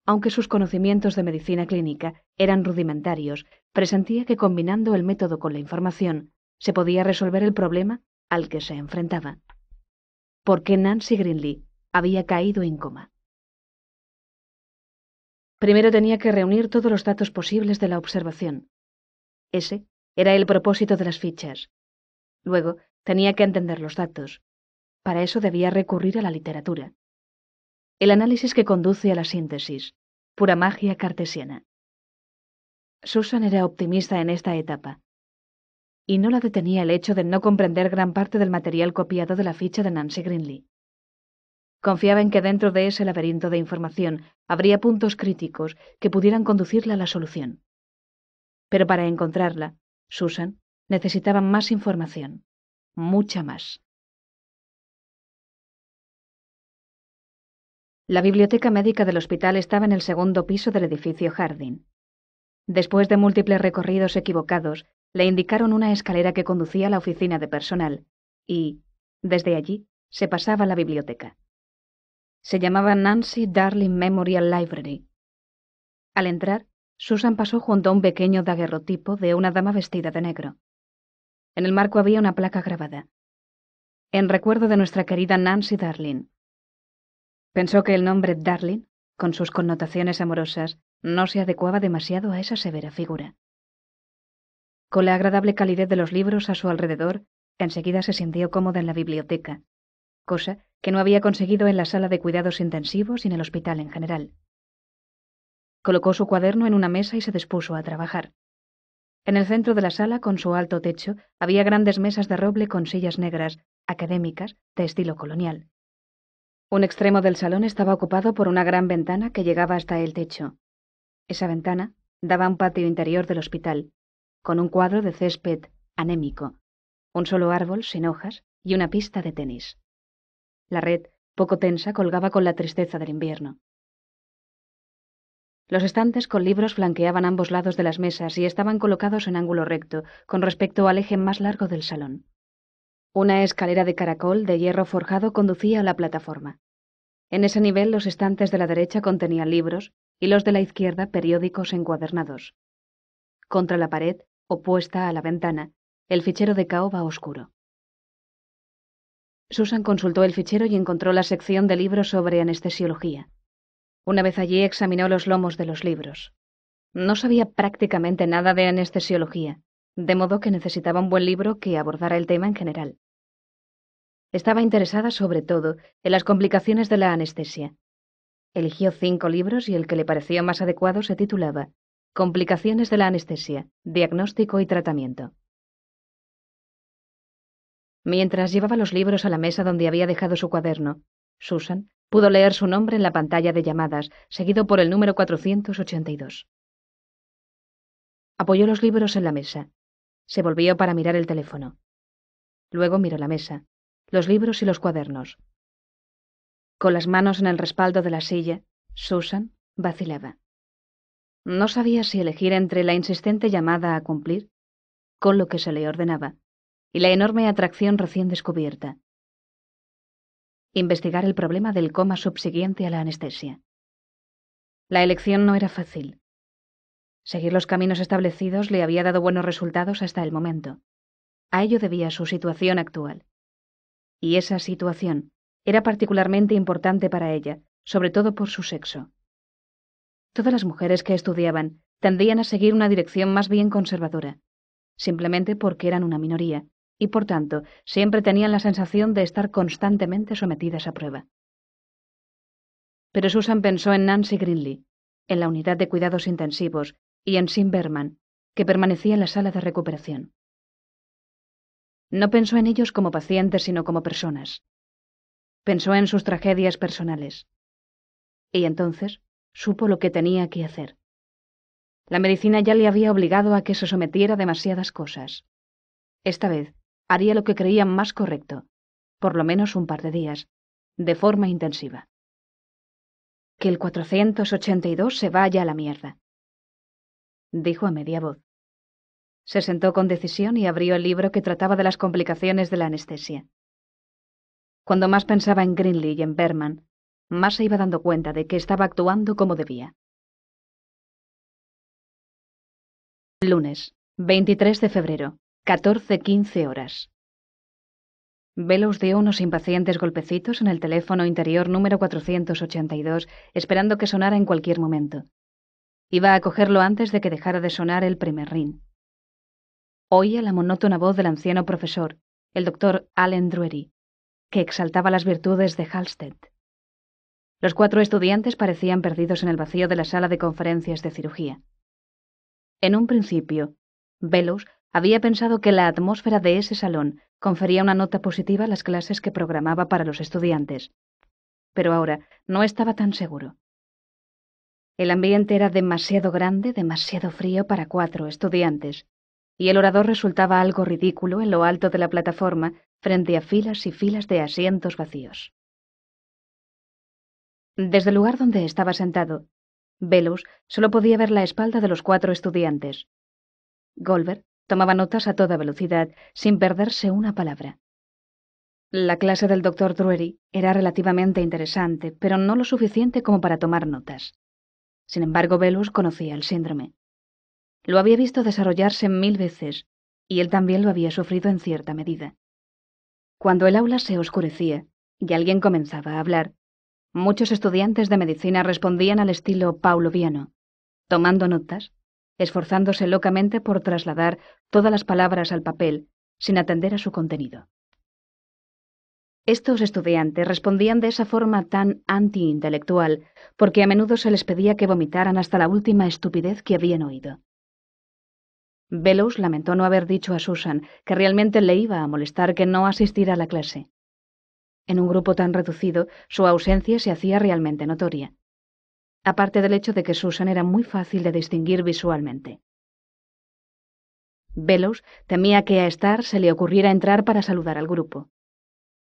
aunque sus conocimientos de medicina clínica eran rudimentarios, presentía que combinando el método con la información se podía resolver el problema al que se enfrentaba. ¿Por qué Nancy Greenlee había caído en coma? Primero tenía que reunir todos los datos posibles de la observación. Ese era el propósito de las fichas. Luego tenía que entender los datos. Para eso debía recurrir a la literatura el análisis que conduce a la síntesis, pura magia cartesiana. Susan era optimista en esta etapa, y no la detenía el hecho de no comprender gran parte del material copiado de la ficha de Nancy Greenlee. Confiaba en que dentro de ese laberinto de información habría puntos críticos que pudieran conducirla a la solución. Pero para encontrarla, Susan necesitaba más información, mucha más. La biblioteca médica del hospital estaba en el segundo piso del edificio Jardín. Después de múltiples recorridos equivocados, le indicaron una escalera que conducía a la oficina de personal, y, desde allí, se pasaba a la biblioteca. Se llamaba Nancy Darling Memorial Library. Al entrar, Susan pasó junto a un pequeño daguerrotipo de una dama vestida de negro. En el marco había una placa grabada. En recuerdo de nuestra querida Nancy Darling, Pensó que el nombre Darling, con sus connotaciones amorosas, no se adecuaba demasiado a esa severa figura. Con la agradable calidez de los libros a su alrededor, enseguida se sintió cómoda en la biblioteca, cosa que no había conseguido en la sala de cuidados intensivos y en el hospital en general. Colocó su cuaderno en una mesa y se dispuso a trabajar. En el centro de la sala, con su alto techo, había grandes mesas de roble con sillas negras, académicas, de estilo colonial un extremo del salón estaba ocupado por una gran ventana que llegaba hasta el techo. Esa ventana daba a un patio interior del hospital, con un cuadro de césped anémico, un solo árbol sin hojas y una pista de tenis. La red, poco tensa, colgaba con la tristeza del invierno. Los estantes con libros flanqueaban ambos lados de las mesas y estaban colocados en ángulo recto, con respecto al eje más largo del salón. Una escalera de caracol de hierro forjado conducía a la plataforma. En ese nivel los estantes de la derecha contenían libros y los de la izquierda periódicos encuadernados. Contra la pared, opuesta a la ventana, el fichero de caoba oscuro. Susan consultó el fichero y encontró la sección de libros sobre anestesiología. Una vez allí examinó los lomos de los libros. No sabía prácticamente nada de anestesiología, de modo que necesitaba un buen libro que abordara el tema en general. Estaba interesada sobre todo en las complicaciones de la anestesia. Eligió cinco libros y el que le pareció más adecuado se titulaba Complicaciones de la anestesia, diagnóstico y tratamiento. Mientras llevaba los libros a la mesa donde había dejado su cuaderno, Susan pudo leer su nombre en la pantalla de llamadas, seguido por el número 482. Apoyó los libros en la mesa. Se volvió para mirar el teléfono. Luego miró la mesa los libros y los cuadernos. Con las manos en el respaldo de la silla, Susan vacilaba. No sabía si elegir entre la insistente llamada a cumplir, con lo que se le ordenaba, y la enorme atracción recién descubierta. Investigar el problema del coma subsiguiente a la anestesia. La elección no era fácil. Seguir los caminos establecidos le había dado buenos resultados hasta el momento. A ello debía su situación actual y esa situación era particularmente importante para ella, sobre todo por su sexo. Todas las mujeres que estudiaban tendían a seguir una dirección más bien conservadora, simplemente porque eran una minoría, y por tanto siempre tenían la sensación de estar constantemente sometidas a prueba. Pero Susan pensó en Nancy Greenlee, en la unidad de cuidados intensivos, y en Sim Berman, que permanecía en la sala de recuperación. No pensó en ellos como pacientes, sino como personas. Pensó en sus tragedias personales. Y entonces supo lo que tenía que hacer. La medicina ya le había obligado a que se sometiera a demasiadas cosas. Esta vez haría lo que creía más correcto, por lo menos un par de días, de forma intensiva. Que el 482 se vaya a la mierda, dijo a media voz. Se sentó con decisión y abrió el libro que trataba de las complicaciones de la anestesia. Cuando más pensaba en Greenlee y en Berman, más se iba dando cuenta de que estaba actuando como debía. Lunes, 23 de febrero, 14.15 horas. Velos dio unos impacientes golpecitos en el teléfono interior número 482, esperando que sonara en cualquier momento. Iba a cogerlo antes de que dejara de sonar el primer ring. Oía la monótona voz del anciano profesor, el doctor Allen Drury, que exaltaba las virtudes de Halstead. Los cuatro estudiantes parecían perdidos en el vacío de la sala de conferencias de cirugía. En un principio, Bellows había pensado que la atmósfera de ese salón confería una nota positiva a las clases que programaba para los estudiantes, pero ahora no estaba tan seguro. El ambiente era demasiado grande, demasiado frío para cuatro estudiantes, y el orador resultaba algo ridículo en lo alto de la plataforma frente a filas y filas de asientos vacíos. Desde el lugar donde estaba sentado, Velus solo podía ver la espalda de los cuatro estudiantes. Goldberg tomaba notas a toda velocidad, sin perderse una palabra. La clase del doctor Drury era relativamente interesante, pero no lo suficiente como para tomar notas. Sin embargo, Velus conocía el síndrome. Lo había visto desarrollarse mil veces, y él también lo había sufrido en cierta medida. Cuando el aula se oscurecía y alguien comenzaba a hablar, muchos estudiantes de medicina respondían al estilo pauloviano, tomando notas, esforzándose locamente por trasladar todas las palabras al papel sin atender a su contenido. Estos estudiantes respondían de esa forma tan antiintelectual porque a menudo se les pedía que vomitaran hasta la última estupidez que habían oído. Bellows lamentó no haber dicho a Susan que realmente le iba a molestar que no asistiera a la clase. En un grupo tan reducido, su ausencia se hacía realmente notoria. Aparte del hecho de que Susan era muy fácil de distinguir visualmente. Bellows temía que a Star se le ocurriera entrar para saludar al grupo.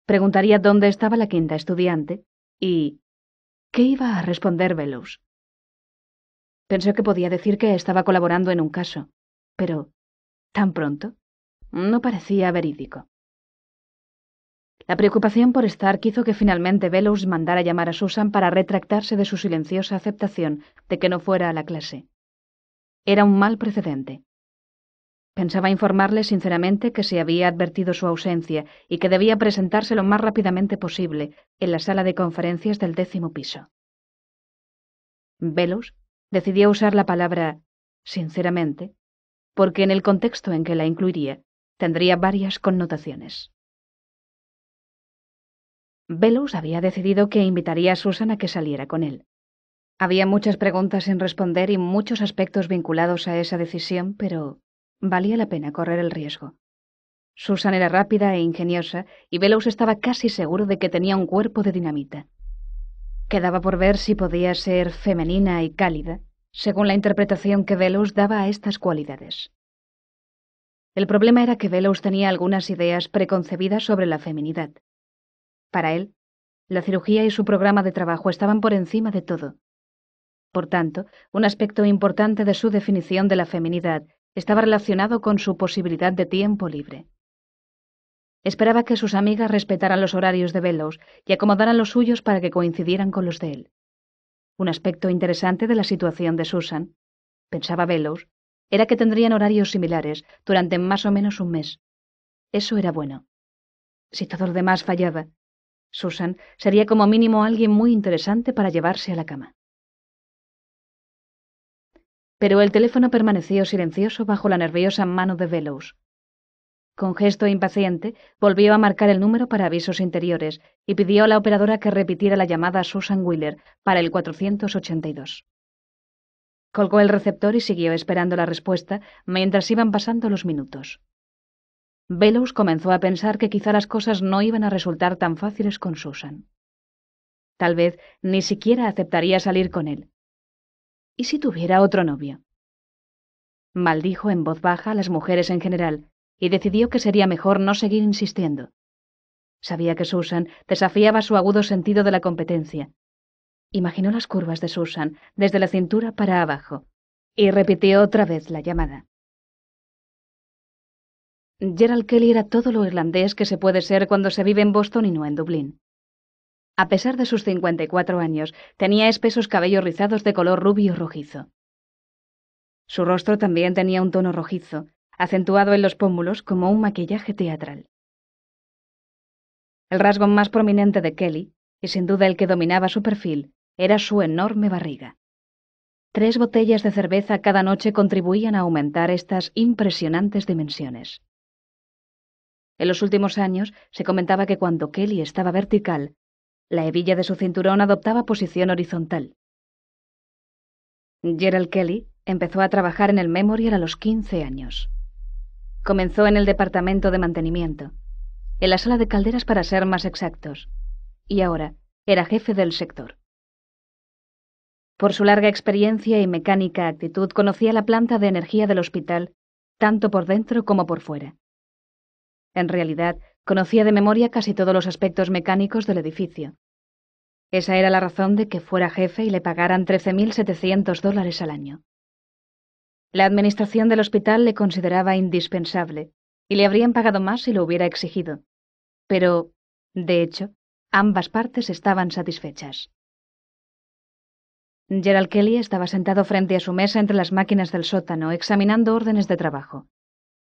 Preguntaría dónde estaba la quinta estudiante y... ¿Qué iba a responder Bellows? Pensó que podía decir que estaba colaborando en un caso, pero tan pronto no parecía verídico. La preocupación por estar hizo que finalmente Bellows mandara llamar a Susan para retractarse de su silenciosa aceptación de que no fuera a la clase. Era un mal precedente. Pensaba informarle sinceramente que se había advertido su ausencia y que debía presentarse lo más rápidamente posible en la sala de conferencias del décimo piso. Velos decidió usar la palabra sinceramente porque en el contexto en que la incluiría tendría varias connotaciones. Bellows había decidido que invitaría a Susan a que saliera con él. Había muchas preguntas sin responder y muchos aspectos vinculados a esa decisión, pero valía la pena correr el riesgo. Susan era rápida e ingeniosa y Bellows estaba casi seguro de que tenía un cuerpo de dinamita. Quedaba por ver si podía ser femenina y cálida, según la interpretación que Velos daba a estas cualidades. El problema era que Veloz tenía algunas ideas preconcebidas sobre la feminidad. Para él, la cirugía y su programa de trabajo estaban por encima de todo. Por tanto, un aspecto importante de su definición de la feminidad estaba relacionado con su posibilidad de tiempo libre. Esperaba que sus amigas respetaran los horarios de Velos y acomodaran los suyos para que coincidieran con los de él. Un aspecto interesante de la situación de Susan, pensaba Bellows, era que tendrían horarios similares durante más o menos un mes. Eso era bueno. Si todo lo demás fallaba, Susan sería como mínimo alguien muy interesante para llevarse a la cama. Pero el teléfono permaneció silencioso bajo la nerviosa mano de Bellows. Con gesto impaciente, volvió a marcar el número para avisos interiores y pidió a la operadora que repitiera la llamada a Susan Wheeler para el 482. Colgó el receptor y siguió esperando la respuesta mientras iban pasando los minutos. Bellows comenzó a pensar que quizá las cosas no iban a resultar tan fáciles con Susan. Tal vez ni siquiera aceptaría salir con él. ¿Y si tuviera otro novio? Maldijo en voz baja a las mujeres en general, y decidió que sería mejor no seguir insistiendo. Sabía que Susan desafiaba su agudo sentido de la competencia. Imaginó las curvas de Susan, desde la cintura para abajo, y repitió otra vez la llamada. Gerald Kelly era todo lo irlandés que se puede ser cuando se vive en Boston y no en Dublín. A pesar de sus 54 años, tenía espesos cabellos rizados de color rubio rojizo. Su rostro también tenía un tono rojizo, acentuado en los pómulos como un maquillaje teatral. El rasgo más prominente de Kelly, y sin duda el que dominaba su perfil, era su enorme barriga. Tres botellas de cerveza cada noche contribuían a aumentar estas impresionantes dimensiones. En los últimos años se comentaba que cuando Kelly estaba vertical, la hebilla de su cinturón adoptaba posición horizontal. Gerald Kelly empezó a trabajar en el Memorial a los 15 años. Comenzó en el departamento de mantenimiento, en la sala de calderas para ser más exactos, y ahora era jefe del sector. Por su larga experiencia y mecánica actitud conocía la planta de energía del hospital, tanto por dentro como por fuera. En realidad, conocía de memoria casi todos los aspectos mecánicos del edificio. Esa era la razón de que fuera jefe y le pagaran 13.700 dólares al año. La administración del hospital le consideraba indispensable y le habrían pagado más si lo hubiera exigido. Pero, de hecho, ambas partes estaban satisfechas. Gerald Kelly estaba sentado frente a su mesa entre las máquinas del sótano, examinando órdenes de trabajo.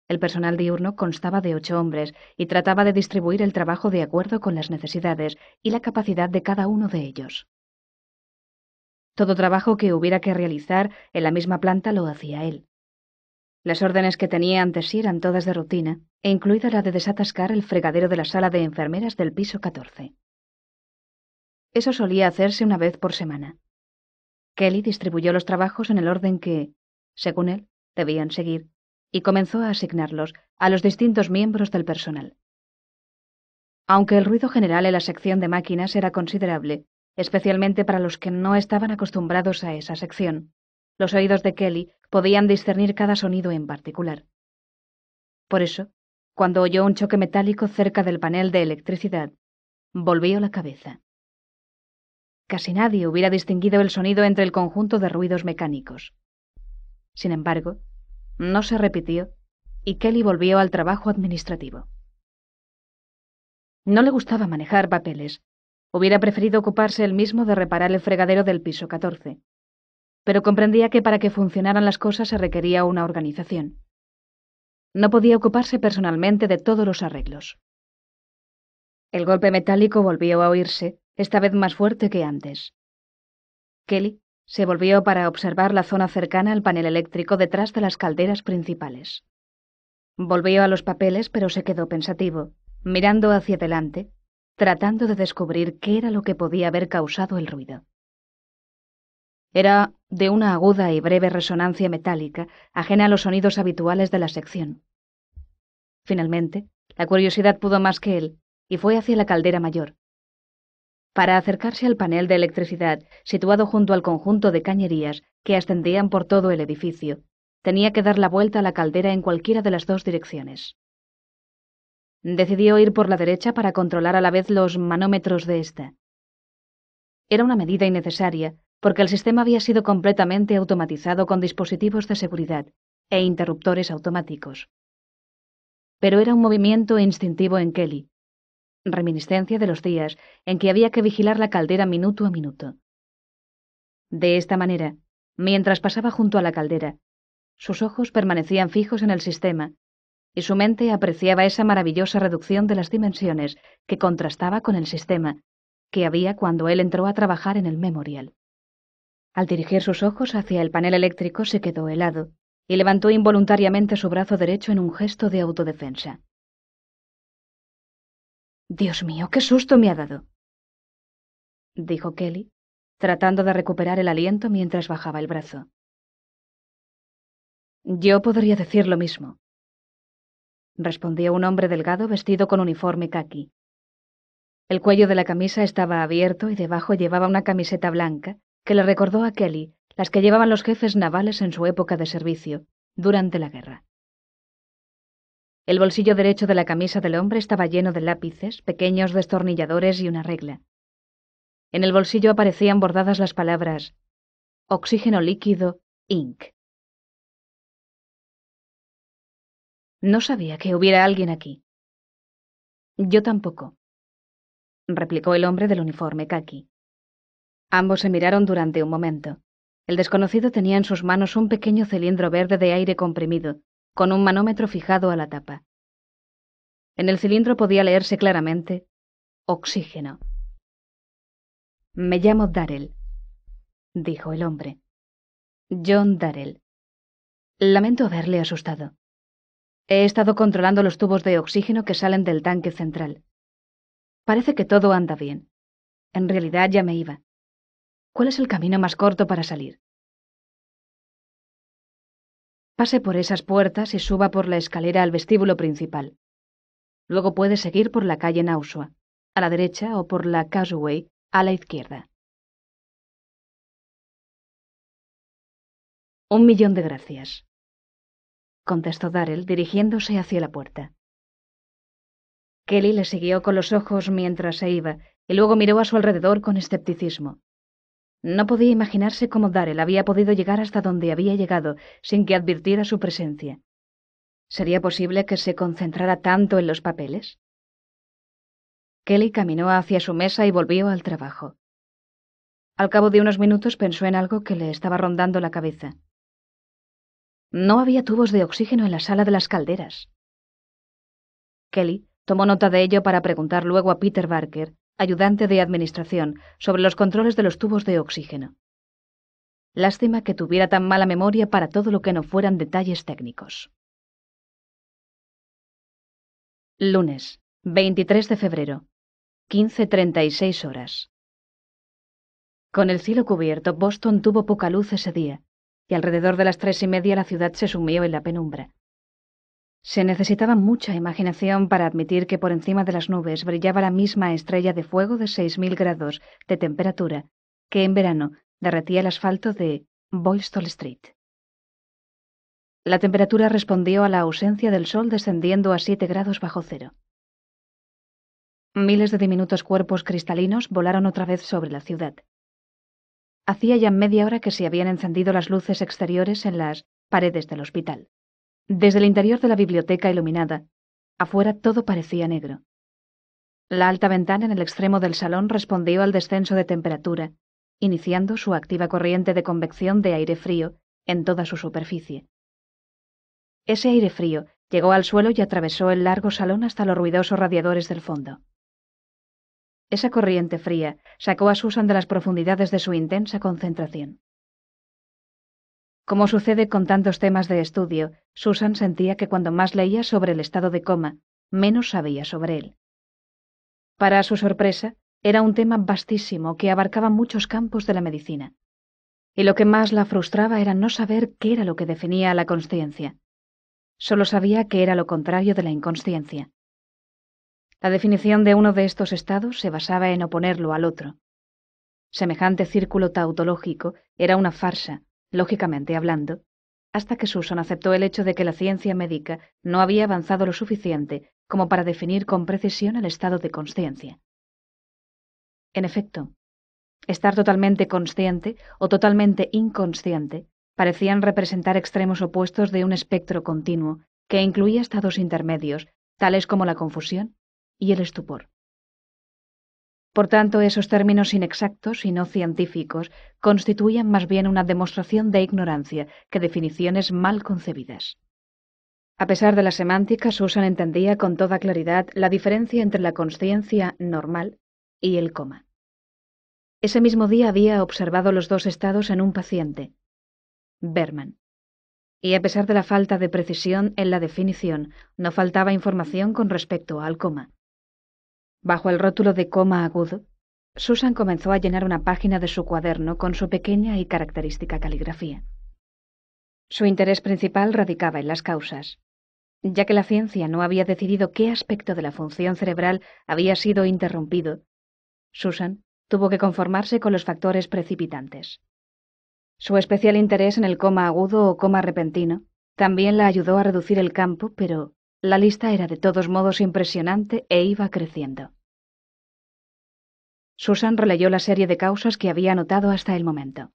El personal diurno constaba de ocho hombres y trataba de distribuir el trabajo de acuerdo con las necesidades y la capacidad de cada uno de ellos. Todo trabajo que hubiera que realizar en la misma planta lo hacía él. Las órdenes que tenía antes sí eran todas de rutina, e incluida la de desatascar el fregadero de la sala de enfermeras del piso 14. Eso solía hacerse una vez por semana. Kelly distribuyó los trabajos en el orden que, según él, debían seguir, y comenzó a asignarlos a los distintos miembros del personal. Aunque el ruido general en la sección de máquinas era considerable, especialmente para los que no estaban acostumbrados a esa sección. Los oídos de Kelly podían discernir cada sonido en particular. Por eso, cuando oyó un choque metálico cerca del panel de electricidad, volvió la cabeza. Casi nadie hubiera distinguido el sonido entre el conjunto de ruidos mecánicos. Sin embargo, no se repitió y Kelly volvió al trabajo administrativo. No le gustaba manejar papeles, Hubiera preferido ocuparse él mismo de reparar el fregadero del piso 14. Pero comprendía que para que funcionaran las cosas se requería una organización. No podía ocuparse personalmente de todos los arreglos. El golpe metálico volvió a oírse, esta vez más fuerte que antes. Kelly se volvió para observar la zona cercana al panel eléctrico detrás de las calderas principales. Volvió a los papeles, pero se quedó pensativo, mirando hacia adelante, tratando de descubrir qué era lo que podía haber causado el ruido. Era de una aguda y breve resonancia metálica, ajena a los sonidos habituales de la sección. Finalmente, la curiosidad pudo más que él, y fue hacia la caldera mayor. Para acercarse al panel de electricidad, situado junto al conjunto de cañerías que ascendían por todo el edificio, tenía que dar la vuelta a la caldera en cualquiera de las dos direcciones. Decidió ir por la derecha para controlar a la vez los manómetros de ésta. Era una medida innecesaria, porque el sistema había sido completamente automatizado con dispositivos de seguridad e interruptores automáticos. Pero era un movimiento instintivo en Kelly, reminiscencia de los días en que había que vigilar la caldera minuto a minuto. De esta manera, mientras pasaba junto a la caldera, sus ojos permanecían fijos en el sistema y su mente apreciaba esa maravillosa reducción de las dimensiones que contrastaba con el sistema que había cuando él entró a trabajar en el memorial. Al dirigir sus ojos hacia el panel eléctrico se quedó helado y levantó involuntariamente su brazo derecho en un gesto de autodefensa. Dios mío, qué susto me ha dado, dijo Kelly, tratando de recuperar el aliento mientras bajaba el brazo. Yo podría decir lo mismo, respondió un hombre delgado vestido con uniforme khaki. El cuello de la camisa estaba abierto y debajo llevaba una camiseta blanca que le recordó a Kelly las que llevaban los jefes navales en su época de servicio, durante la guerra. El bolsillo derecho de la camisa del hombre estaba lleno de lápices, pequeños destornilladores y una regla. En el bolsillo aparecían bordadas las palabras oxígeno líquido, Inc.» No sabía que hubiera alguien aquí. Yo tampoco, replicó el hombre del uniforme khaki. Ambos se miraron durante un momento. El desconocido tenía en sus manos un pequeño cilindro verde de aire comprimido, con un manómetro fijado a la tapa. En el cilindro podía leerse claramente oxígeno. Me llamo Darrell, dijo el hombre. John Darrell. Lamento haberle asustado. He estado controlando los tubos de oxígeno que salen del tanque central. Parece que todo anda bien. En realidad ya me iba. ¿Cuál es el camino más corto para salir? Pase por esas puertas y suba por la escalera al vestíbulo principal. Luego puede seguir por la calle Nausua, a la derecha o por la Causeway, a la izquierda. Un millón de gracias contestó Darrell, dirigiéndose hacia la puerta. Kelly le siguió con los ojos mientras se iba, y luego miró a su alrededor con escepticismo. No podía imaginarse cómo Darrell había podido llegar hasta donde había llegado sin que advirtiera su presencia. ¿Sería posible que se concentrara tanto en los papeles? Kelly caminó hacia su mesa y volvió al trabajo. Al cabo de unos minutos pensó en algo que le estaba rondando la cabeza. No había tubos de oxígeno en la sala de las calderas. Kelly tomó nota de ello para preguntar luego a Peter Barker, ayudante de administración, sobre los controles de los tubos de oxígeno. Lástima que tuviera tan mala memoria para todo lo que no fueran detalles técnicos. Lunes, 23 de febrero, 15.36 horas. Con el cielo cubierto, Boston tuvo poca luz ese día, alrededor de las tres y media la ciudad se sumió en la penumbra. Se necesitaba mucha imaginación para admitir que por encima de las nubes brillaba la misma estrella de fuego de seis mil grados de temperatura que en verano derretía el asfalto de Boylston Street. La temperatura respondió a la ausencia del sol descendiendo a siete grados bajo cero. Miles de diminutos cuerpos cristalinos volaron otra vez sobre la ciudad. Hacía ya media hora que se habían encendido las luces exteriores en las paredes del hospital. Desde el interior de la biblioteca iluminada, afuera todo parecía negro. La alta ventana en el extremo del salón respondió al descenso de temperatura, iniciando su activa corriente de convección de aire frío en toda su superficie. Ese aire frío llegó al suelo y atravesó el largo salón hasta los ruidosos radiadores del fondo. Esa corriente fría sacó a Susan de las profundidades de su intensa concentración. Como sucede con tantos temas de estudio, Susan sentía que cuando más leía sobre el estado de coma, menos sabía sobre él. Para su sorpresa, era un tema vastísimo que abarcaba muchos campos de la medicina. Y lo que más la frustraba era no saber qué era lo que definía la consciencia. Solo sabía que era lo contrario de la inconsciencia, la definición de uno de estos estados se basaba en oponerlo al otro. Semejante círculo tautológico era una farsa, lógicamente hablando, hasta que Susan aceptó el hecho de que la ciencia médica no había avanzado lo suficiente como para definir con precisión el estado de conciencia. En efecto, estar totalmente consciente o totalmente inconsciente parecían representar extremos opuestos de un espectro continuo que incluía estados intermedios, tales como la confusión y el estupor. Por tanto, esos términos inexactos y no científicos constituyen más bien una demostración de ignorancia que definiciones mal concebidas. A pesar de la semántica, Susan entendía con toda claridad la diferencia entre la conciencia normal y el coma. Ese mismo día había observado los dos estados en un paciente, Berman. Y a pesar de la falta de precisión en la definición, no faltaba información con respecto al coma Bajo el rótulo de coma agudo, Susan comenzó a llenar una página de su cuaderno con su pequeña y característica caligrafía. Su interés principal radicaba en las causas, ya que la ciencia no había decidido qué aspecto de la función cerebral había sido interrumpido. Susan tuvo que conformarse con los factores precipitantes. Su especial interés en el coma agudo o coma repentino también la ayudó a reducir el campo, pero la lista era de todos modos impresionante e iba creciendo. Susan releyó la serie de causas que había notado hasta el momento.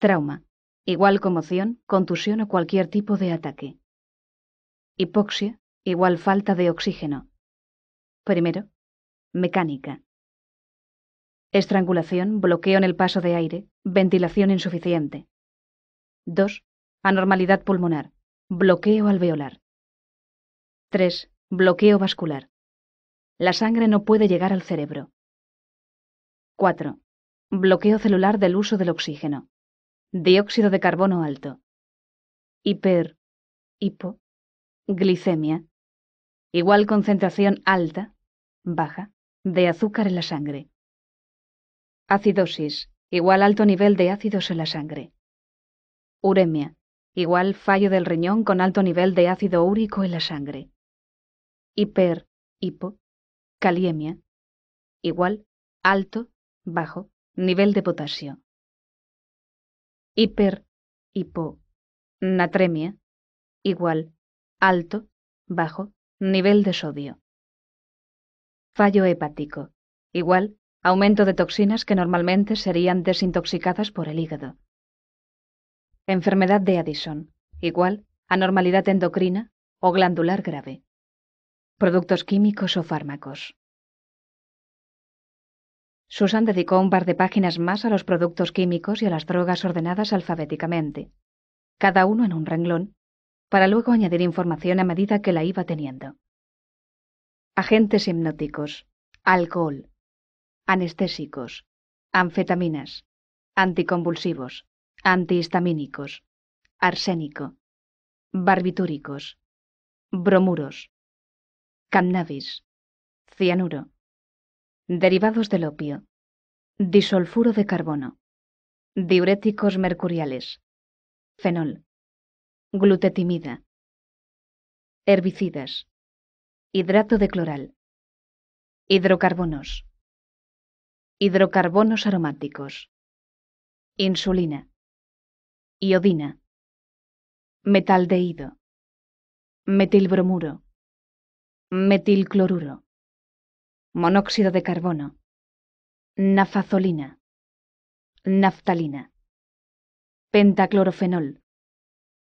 Trauma, igual conmoción, contusión o cualquier tipo de ataque. Hipoxia, igual falta de oxígeno. Primero, mecánica. Estrangulación, bloqueo en el paso de aire, ventilación insuficiente. 2. Anormalidad pulmonar, Bloqueo alveolar. 3. Bloqueo vascular. La sangre no puede llegar al cerebro. 4. Bloqueo celular del uso del oxígeno. Dióxido de carbono alto. Hiper. Hipo. Glicemia. Igual concentración alta, baja, de azúcar en la sangre. Acidosis. Igual alto nivel de ácidos en la sangre. Uremia igual fallo del riñón con alto nivel de ácido úrico en la sangre. Hiper, hipo, caliemia, igual alto, bajo, nivel de potasio. Hiper, hipo, natremia, igual alto, bajo, nivel de sodio. Fallo hepático, igual aumento de toxinas que normalmente serían desintoxicadas por el hígado enfermedad de Addison, igual, anormalidad endocrina o glandular grave. Productos químicos o fármacos. Susan dedicó un par de páginas más a los productos químicos y a las drogas ordenadas alfabéticamente, cada uno en un renglón, para luego añadir información a medida que la iba teniendo. Agentes hipnóticos, alcohol, anestésicos, anfetaminas, anticonvulsivos, antihistamínicos, arsénico, barbitúricos, bromuros, cannabis, cianuro, derivados del opio, disulfuro de carbono, diuréticos mercuriales, fenol, glutetimida, herbicidas, hidrato de cloral, hidrocarbonos, hidrocarbonos aromáticos, insulina, Iodina. Metaldehído. Metilbromuro. Metilcloruro. Monóxido de carbono. Nafazolina. Naftalina. Pentaclorofenol.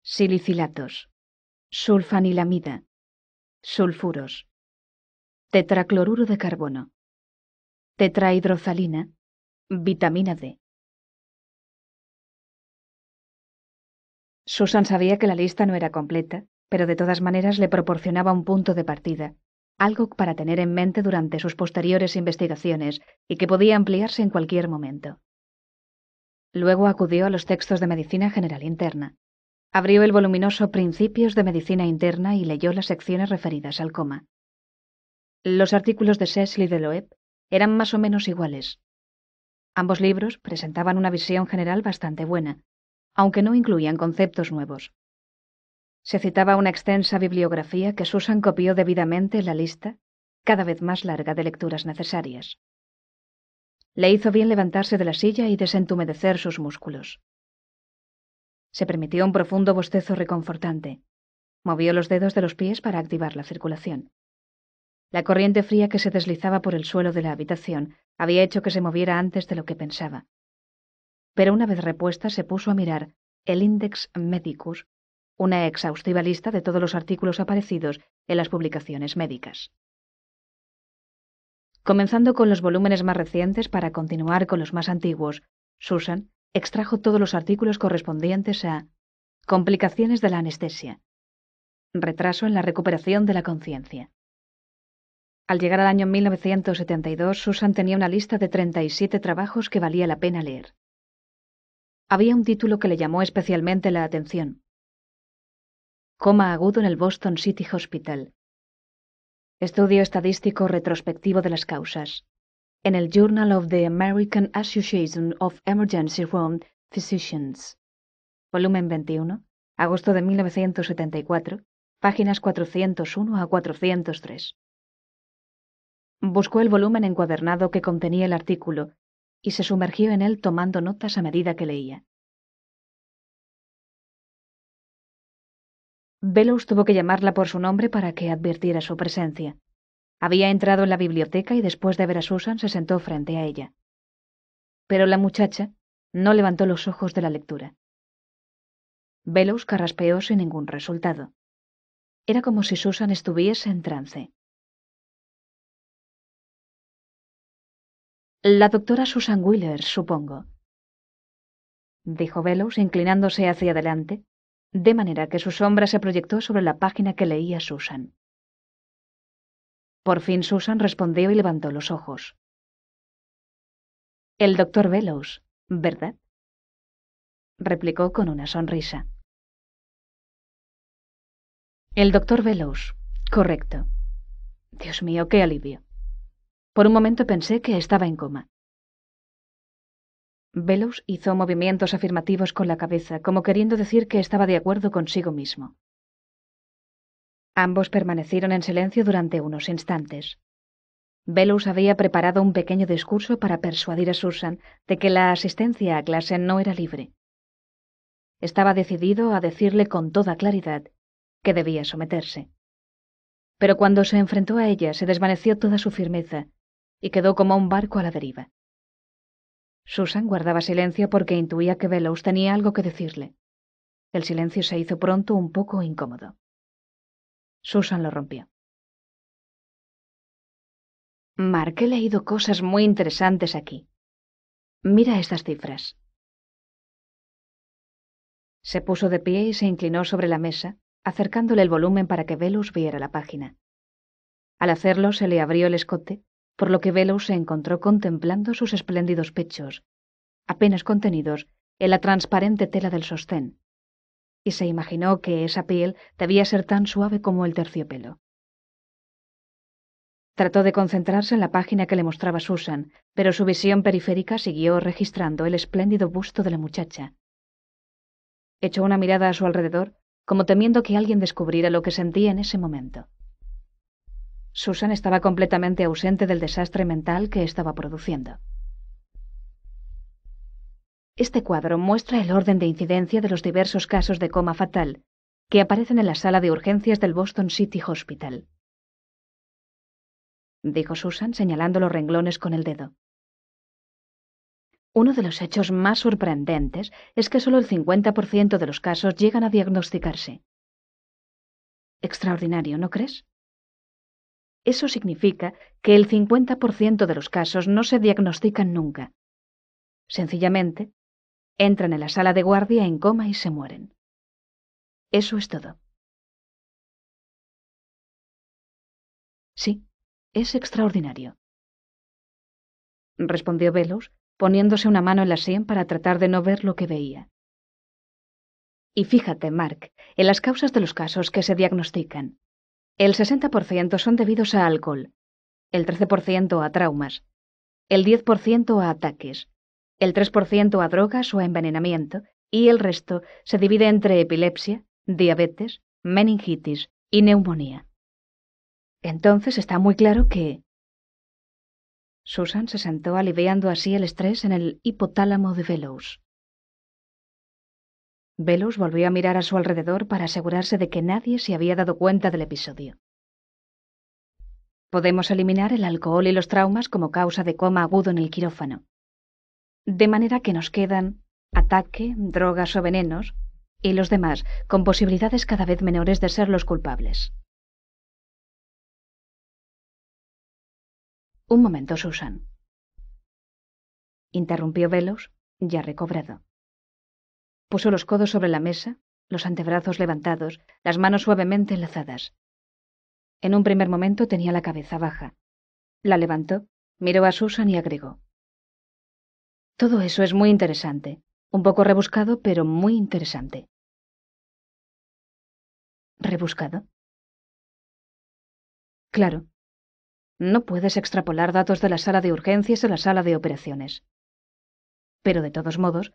Silicilatos. Sulfanilamida. Sulfuros. Tetracloruro de carbono. Tetrahidrozalina. Vitamina D. Susan sabía que la lista no era completa, pero de todas maneras le proporcionaba un punto de partida, algo para tener en mente durante sus posteriores investigaciones y que podía ampliarse en cualquier momento. Luego acudió a los textos de Medicina General Interna. Abrió el voluminoso Principios de Medicina Interna y leyó las secciones referidas al coma. Los artículos de Cecil y de Loeb eran más o menos iguales. Ambos libros presentaban una visión general bastante buena, aunque no incluían conceptos nuevos. Se citaba una extensa bibliografía que Susan copió debidamente en la lista, cada vez más larga de lecturas necesarias. Le hizo bien levantarse de la silla y desentumedecer sus músculos. Se permitió un profundo bostezo reconfortante. Movió los dedos de los pies para activar la circulación. La corriente fría que se deslizaba por el suelo de la habitación había hecho que se moviera antes de lo que pensaba pero una vez repuesta se puso a mirar el Index Medicus, una exhaustiva lista de todos los artículos aparecidos en las publicaciones médicas. Comenzando con los volúmenes más recientes para continuar con los más antiguos, Susan extrajo todos los artículos correspondientes a Complicaciones de la anestesia. Retraso en la recuperación de la conciencia. Al llegar al año 1972, Susan tenía una lista de 37 trabajos que valía la pena leer había un título que le llamó especialmente la atención. Coma agudo en el Boston City Hospital. Estudio estadístico retrospectivo de las causas. En el Journal of the American Association of Emergency Room Physicians. Volumen 21, agosto de 1974, páginas 401 a 403. Buscó el volumen encuadernado que contenía el artículo y se sumergió en él tomando notas a medida que leía. Bellows tuvo que llamarla por su nombre para que advirtiera su presencia. Había entrado en la biblioteca y después de ver a Susan se sentó frente a ella. Pero la muchacha no levantó los ojos de la lectura. Bellows carraspeó sin ningún resultado. Era como si Susan estuviese en trance. La doctora Susan Wheeler, supongo, dijo Velos, inclinándose hacia adelante, de manera que su sombra se proyectó sobre la página que leía Susan. Por fin Susan respondió y levantó los ojos. El doctor Velos, ¿verdad? replicó con una sonrisa. El doctor Velos, correcto. Dios mío, qué alivio. Por un momento pensé que estaba en coma. Velos hizo movimientos afirmativos con la cabeza, como queriendo decir que estaba de acuerdo consigo mismo. Ambos permanecieron en silencio durante unos instantes. Velus había preparado un pequeño discurso para persuadir a Susan de que la asistencia a clase no era libre. Estaba decidido a decirle con toda claridad que debía someterse. Pero cuando se enfrentó a ella se desvaneció toda su firmeza y quedó como un barco a la deriva. Susan guardaba silencio porque intuía que Velus tenía algo que decirle. El silencio se hizo pronto un poco incómodo. Susan lo rompió. Mark, he leído cosas muy interesantes aquí. Mira estas cifras. Se puso de pie y se inclinó sobre la mesa, acercándole el volumen para que Velus viera la página. Al hacerlo se le abrió el escote por lo que Velo se encontró contemplando sus espléndidos pechos, apenas contenidos en la transparente tela del sostén, y se imaginó que esa piel debía ser tan suave como el terciopelo. Trató de concentrarse en la página que le mostraba Susan, pero su visión periférica siguió registrando el espléndido busto de la muchacha. Echó una mirada a su alrededor, como temiendo que alguien descubriera lo que sentía en ese momento. Susan estaba completamente ausente del desastre mental que estaba produciendo. Este cuadro muestra el orden de incidencia de los diversos casos de coma fatal que aparecen en la sala de urgencias del Boston City Hospital. Dijo Susan señalando los renglones con el dedo. Uno de los hechos más sorprendentes es que solo el 50% de los casos llegan a diagnosticarse. Extraordinario, ¿no crees? Eso significa que el 50% de los casos no se diagnostican nunca. Sencillamente, entran en la sala de guardia en coma y se mueren. Eso es todo. Sí, es extraordinario. Respondió Velos, poniéndose una mano en la sien para tratar de no ver lo que veía. Y fíjate, Mark, en las causas de los casos que se diagnostican. El 60% son debidos a alcohol, el 13% a traumas, el 10% a ataques, el 3% a drogas o a envenenamiento y el resto se divide entre epilepsia, diabetes, meningitis y neumonía. Entonces está muy claro que... Susan se sentó aliviando así el estrés en el hipotálamo de Veloz. Velos volvió a mirar a su alrededor para asegurarse de que nadie se había dado cuenta del episodio. Podemos eliminar el alcohol y los traumas como causa de coma agudo en el quirófano. De manera que nos quedan ataque, drogas o venenos, y los demás, con posibilidades cada vez menores de ser los culpables. Un momento, Susan. Interrumpió Velos, ya recobrado. Puso los codos sobre la mesa, los antebrazos levantados, las manos suavemente enlazadas. En un primer momento tenía la cabeza baja. La levantó, miró a Susan y agregó. Todo eso es muy interesante, un poco rebuscado, pero muy interesante. ¿Rebuscado? Claro. No puedes extrapolar datos de la sala de urgencias a la sala de operaciones. Pero de todos modos,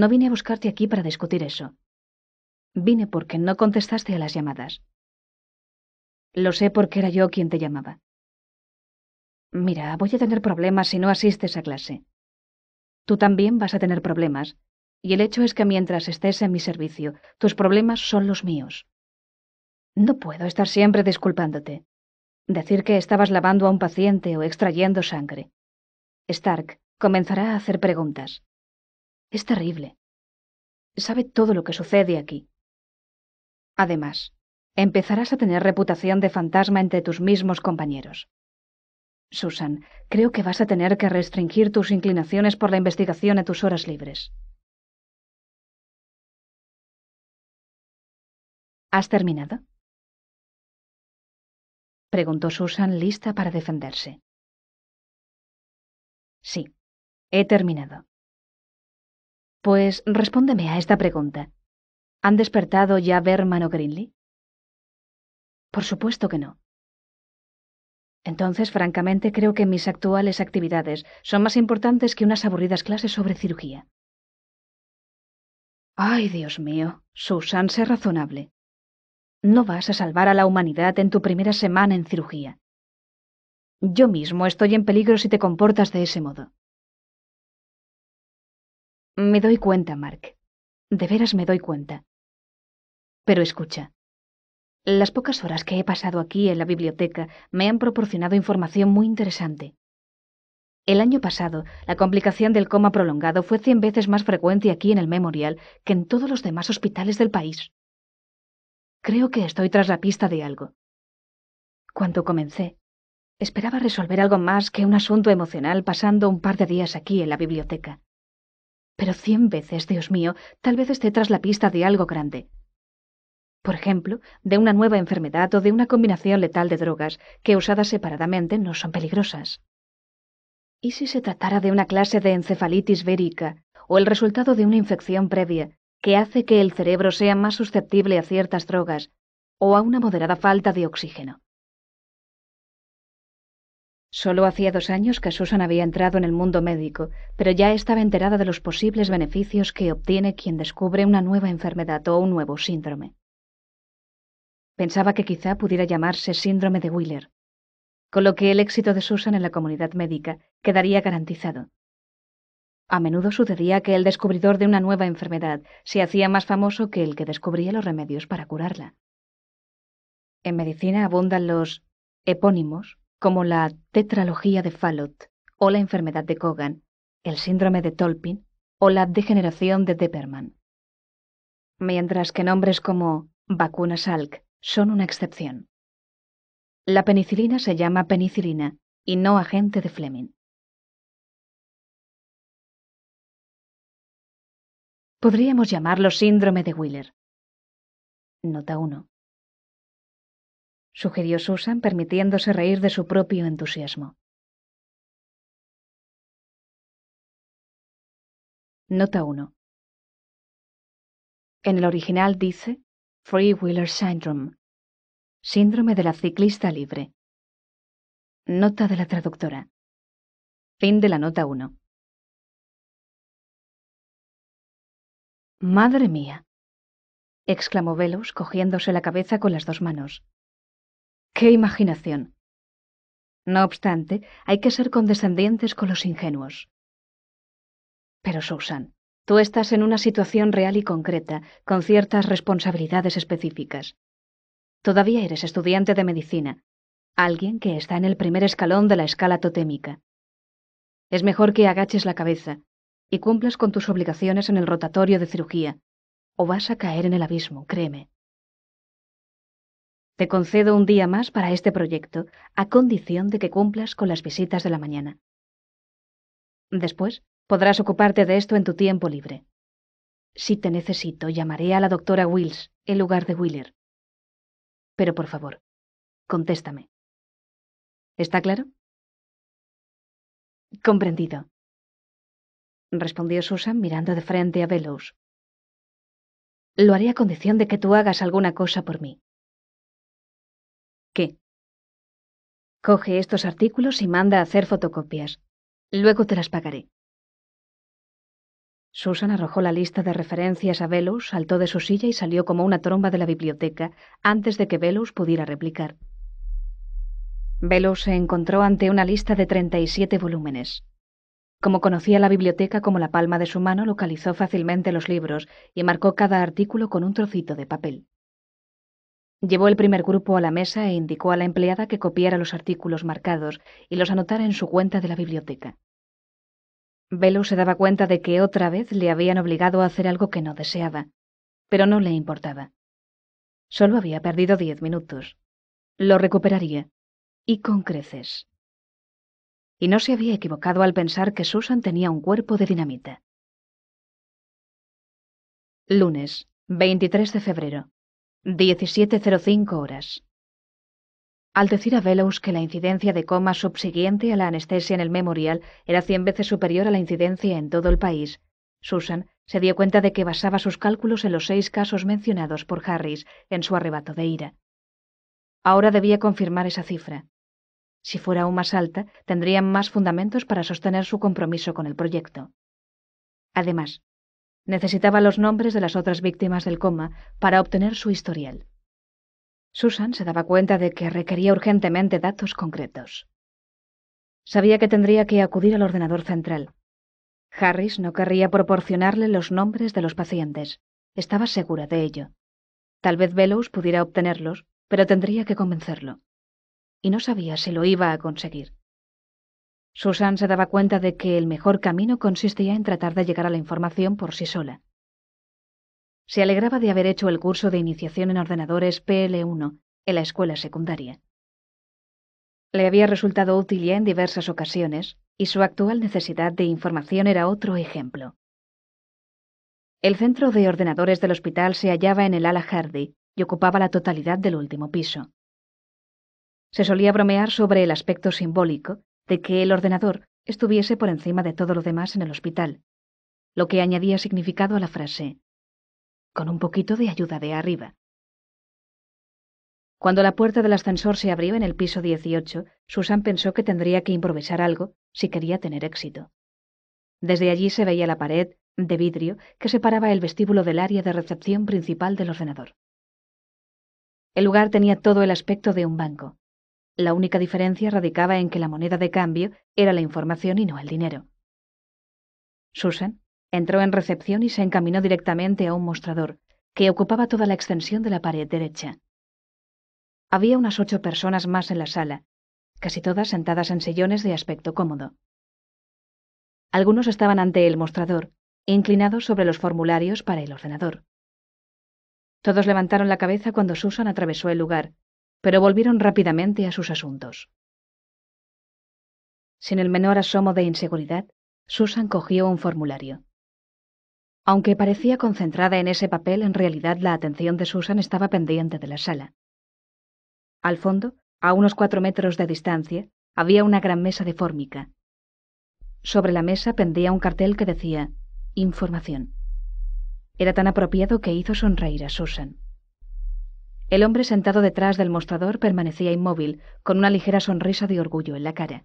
no vine a buscarte aquí para discutir eso. Vine porque no contestaste a las llamadas. Lo sé porque era yo quien te llamaba. Mira, voy a tener problemas si no asistes a clase. Tú también vas a tener problemas, y el hecho es que mientras estés en mi servicio, tus problemas son los míos. No puedo estar siempre disculpándote. Decir que estabas lavando a un paciente o extrayendo sangre. Stark comenzará a hacer preguntas. Es terrible. Sabe todo lo que sucede aquí. Además, empezarás a tener reputación de fantasma entre tus mismos compañeros. Susan, creo que vas a tener que restringir tus inclinaciones por la investigación a tus horas libres. ¿Has terminado? preguntó Susan, lista para defenderse. Sí, he terminado. Pues respóndeme a esta pregunta. ¿Han despertado ya Berman o Greenlee? Por supuesto que no. Entonces, francamente, creo que mis actuales actividades son más importantes que unas aburridas clases sobre cirugía. Ay, Dios mío, Susan, sé razonable. No vas a salvar a la humanidad en tu primera semana en cirugía. Yo mismo estoy en peligro si te comportas de ese modo. Me doy cuenta, Mark. De veras me doy cuenta. Pero escucha. Las pocas horas que he pasado aquí en la biblioteca me han proporcionado información muy interesante. El año pasado, la complicación del coma prolongado fue cien veces más frecuente aquí en el Memorial que en todos los demás hospitales del país. Creo que estoy tras la pista de algo. Cuando comencé, esperaba resolver algo más que un asunto emocional pasando un par de días aquí en la biblioteca pero cien veces, Dios mío, tal vez esté tras la pista de algo grande. Por ejemplo, de una nueva enfermedad o de una combinación letal de drogas que usadas separadamente no son peligrosas. ¿Y si se tratara de una clase de encefalitis vérica o el resultado de una infección previa que hace que el cerebro sea más susceptible a ciertas drogas o a una moderada falta de oxígeno? Solo hacía dos años que Susan había entrado en el mundo médico, pero ya estaba enterada de los posibles beneficios que obtiene quien descubre una nueva enfermedad o un nuevo síndrome. Pensaba que quizá pudiera llamarse síndrome de Wheeler, con lo que el éxito de Susan en la comunidad médica quedaría garantizado. A menudo sucedía que el descubridor de una nueva enfermedad se hacía más famoso que el que descubría los remedios para curarla. En medicina abundan los epónimos, como la tetralogía de Fallot, o la enfermedad de Cogan, el síndrome de Tolpin, o la degeneración de Depperman. Mientras que nombres como vacuna Salk son una excepción. La penicilina se llama penicilina y no agente de Fleming. Podríamos llamarlo síndrome de Wheeler. Nota 1 sugirió Susan, permitiéndose reír de su propio entusiasmo. Nota 1. En el original dice Free Wheeler Syndrome, síndrome de la ciclista libre. Nota de la traductora. Fin de la nota 1. Madre mía, exclamó Velos, cogiéndose la cabeza con las dos manos. ¡Qué imaginación! No obstante, hay que ser condescendientes con los ingenuos. Pero, Susan, tú estás en una situación real y concreta, con ciertas responsabilidades específicas. Todavía eres estudiante de medicina, alguien que está en el primer escalón de la escala totémica. Es mejor que agaches la cabeza y cumplas con tus obligaciones en el rotatorio de cirugía, o vas a caer en el abismo, créeme. Te concedo un día más para este proyecto, a condición de que cumplas con las visitas de la mañana. Después, podrás ocuparte de esto en tu tiempo libre. Si te necesito, llamaré a la doctora Wills, en lugar de Wheeler. Pero por favor, contéstame. ¿Está claro? Comprendido. Respondió Susan mirando de frente a Bellows. Lo haré a condición de que tú hagas alguna cosa por mí. Coge estos artículos y manda a hacer fotocopias. Luego te las pagaré. Susan arrojó la lista de referencias a Velus, saltó de su silla y salió como una tromba de la biblioteca antes de que Velus pudiera replicar. Velus se encontró ante una lista de 37 volúmenes. Como conocía la biblioteca como la palma de su mano, localizó fácilmente los libros y marcó cada artículo con un trocito de papel. Llevó el primer grupo a la mesa e indicó a la empleada que copiara los artículos marcados y los anotara en su cuenta de la biblioteca. Velo se daba cuenta de que otra vez le habían obligado a hacer algo que no deseaba, pero no le importaba. Solo había perdido diez minutos. Lo recuperaría, y con creces. Y no se había equivocado al pensar que Susan tenía un cuerpo de dinamita. Lunes, 23 de febrero. 17.05 horas. Al decir a Bellows que la incidencia de coma subsiguiente a la anestesia en el memorial era cien veces superior a la incidencia en todo el país, Susan se dio cuenta de que basaba sus cálculos en los seis casos mencionados por Harris en su arrebato de ira. Ahora debía confirmar esa cifra. Si fuera aún más alta, tendrían más fundamentos para sostener su compromiso con el proyecto. Además, Necesitaba los nombres de las otras víctimas del coma para obtener su historial. Susan se daba cuenta de que requería urgentemente datos concretos. Sabía que tendría que acudir al ordenador central. Harris no querría proporcionarle los nombres de los pacientes. Estaba segura de ello. Tal vez Bellows pudiera obtenerlos, pero tendría que convencerlo. Y no sabía si lo iba a conseguir. Susan se daba cuenta de que el mejor camino consistía en tratar de llegar a la información por sí sola. Se alegraba de haber hecho el curso de iniciación en ordenadores PL1 en la escuela secundaria. Le había resultado útil ya en diversas ocasiones, y su actual necesidad de información era otro ejemplo. El centro de ordenadores del hospital se hallaba en el ala Hardy y ocupaba la totalidad del último piso. Se solía bromear sobre el aspecto simbólico de que el ordenador estuviese por encima de todo lo demás en el hospital, lo que añadía significado a la frase, con un poquito de ayuda de arriba. Cuando la puerta del ascensor se abrió en el piso 18, Susan pensó que tendría que improvisar algo si quería tener éxito. Desde allí se veía la pared, de vidrio, que separaba el vestíbulo del área de recepción principal del ordenador. El lugar tenía todo el aspecto de un banco. La única diferencia radicaba en que la moneda de cambio era la información y no el dinero. Susan entró en recepción y se encaminó directamente a un mostrador, que ocupaba toda la extensión de la pared derecha. Había unas ocho personas más en la sala, casi todas sentadas en sillones de aspecto cómodo. Algunos estaban ante el mostrador, inclinados sobre los formularios para el ordenador. Todos levantaron la cabeza cuando Susan atravesó el lugar, pero volvieron rápidamente a sus asuntos. Sin el menor asomo de inseguridad, Susan cogió un formulario. Aunque parecía concentrada en ese papel, en realidad la atención de Susan estaba pendiente de la sala. Al fondo, a unos cuatro metros de distancia, había una gran mesa de fórmica. Sobre la mesa pendía un cartel que decía Información. Era tan apropiado que hizo sonreír a Susan. El hombre sentado detrás del mostrador permanecía inmóvil, con una ligera sonrisa de orgullo en la cara.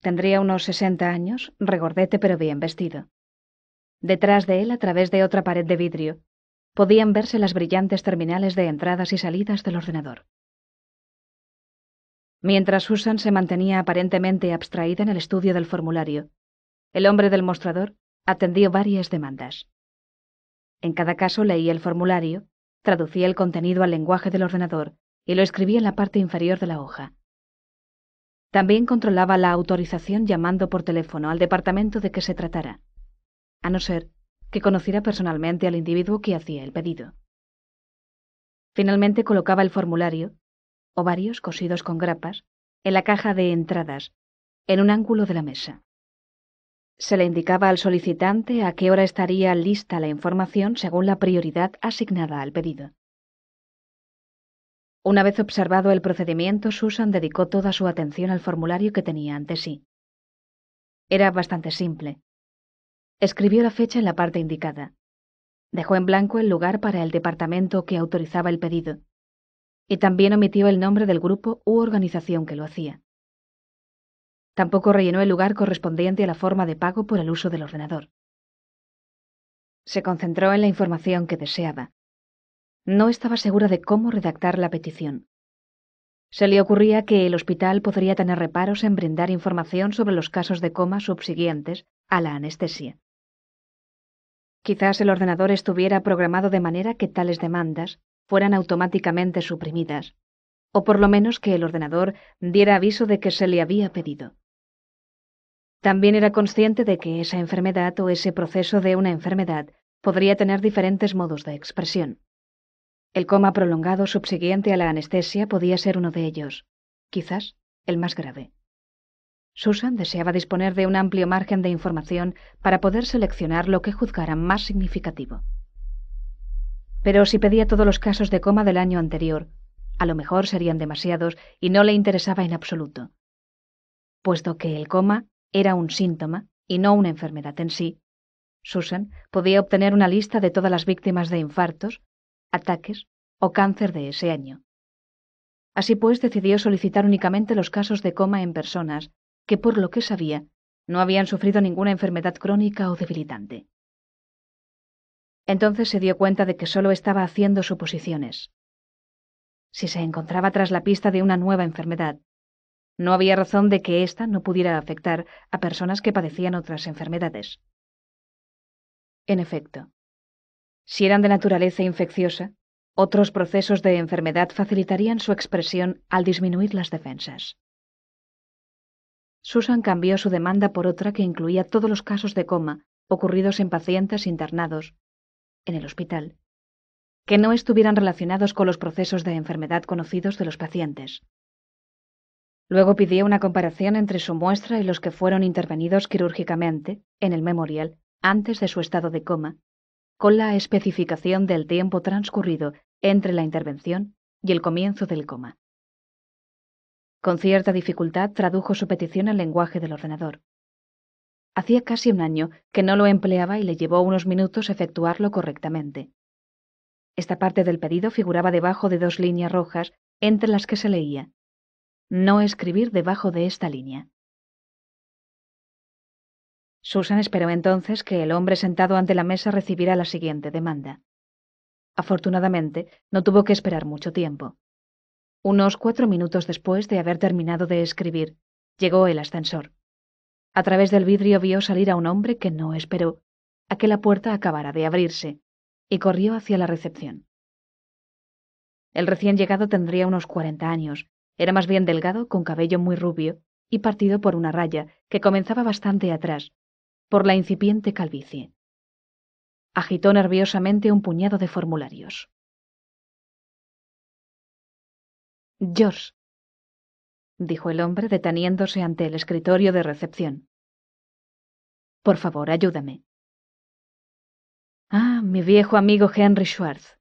Tendría unos sesenta años, regordete pero bien vestido. Detrás de él, a través de otra pared de vidrio, podían verse las brillantes terminales de entradas y salidas del ordenador. Mientras Susan se mantenía aparentemente abstraída en el estudio del formulario, el hombre del mostrador atendió varias demandas. En cada caso leía el formulario Traducía el contenido al lenguaje del ordenador y lo escribía en la parte inferior de la hoja. También controlaba la autorización llamando por teléfono al departamento de que se tratara, a no ser que conociera personalmente al individuo que hacía el pedido. Finalmente colocaba el formulario, o varios cosidos con grapas, en la caja de entradas, en un ángulo de la mesa. Se le indicaba al solicitante a qué hora estaría lista la información según la prioridad asignada al pedido. Una vez observado el procedimiento, Susan dedicó toda su atención al formulario que tenía ante sí. Era bastante simple. Escribió la fecha en la parte indicada. Dejó en blanco el lugar para el departamento que autorizaba el pedido. Y también omitió el nombre del grupo u organización que lo hacía. Tampoco rellenó el lugar correspondiente a la forma de pago por el uso del ordenador. Se concentró en la información que deseaba. No estaba segura de cómo redactar la petición. Se le ocurría que el hospital podría tener reparos en brindar información sobre los casos de coma subsiguientes a la anestesia. Quizás el ordenador estuviera programado de manera que tales demandas fueran automáticamente suprimidas, o por lo menos que el ordenador diera aviso de que se le había pedido. También era consciente de que esa enfermedad o ese proceso de una enfermedad podría tener diferentes modos de expresión. El coma prolongado subsiguiente a la anestesia podía ser uno de ellos, quizás el más grave. Susan deseaba disponer de un amplio margen de información para poder seleccionar lo que juzgara más significativo. Pero si pedía todos los casos de coma del año anterior, a lo mejor serían demasiados y no le interesaba en absoluto, puesto que el coma era un síntoma y no una enfermedad en sí, Susan podía obtener una lista de todas las víctimas de infartos, ataques o cáncer de ese año. Así pues, decidió solicitar únicamente los casos de coma en personas que, por lo que sabía, no habían sufrido ninguna enfermedad crónica o debilitante. Entonces se dio cuenta de que solo estaba haciendo suposiciones. Si se encontraba tras la pista de una nueva enfermedad, no había razón de que ésta no pudiera afectar a personas que padecían otras enfermedades. En efecto, si eran de naturaleza infecciosa, otros procesos de enfermedad facilitarían su expresión al disminuir las defensas. Susan cambió su demanda por otra que incluía todos los casos de coma ocurridos en pacientes internados en el hospital, que no estuvieran relacionados con los procesos de enfermedad conocidos de los pacientes. Luego pidió una comparación entre su muestra y los que fueron intervenidos quirúrgicamente en el memorial antes de su estado de coma, con la especificación del tiempo transcurrido entre la intervención y el comienzo del coma. Con cierta dificultad tradujo su petición al lenguaje del ordenador. Hacía casi un año que no lo empleaba y le llevó unos minutos efectuarlo correctamente. Esta parte del pedido figuraba debajo de dos líneas rojas entre las que se leía no escribir debajo de esta línea. Susan esperó entonces que el hombre sentado ante la mesa recibiera la siguiente demanda. Afortunadamente, no tuvo que esperar mucho tiempo. Unos cuatro minutos después de haber terminado de escribir, llegó el ascensor. A través del vidrio vio salir a un hombre que no esperó a que la puerta acabara de abrirse, y corrió hacia la recepción. El recién llegado tendría unos cuarenta años, era más bien delgado, con cabello muy rubio y partido por una raya que comenzaba bastante atrás, por la incipiente calvicie. Agitó nerviosamente un puñado de formularios. George, dijo el hombre deteniéndose ante el escritorio de recepción. Por favor, ayúdame. Ah, mi viejo amigo Henry Schwartz,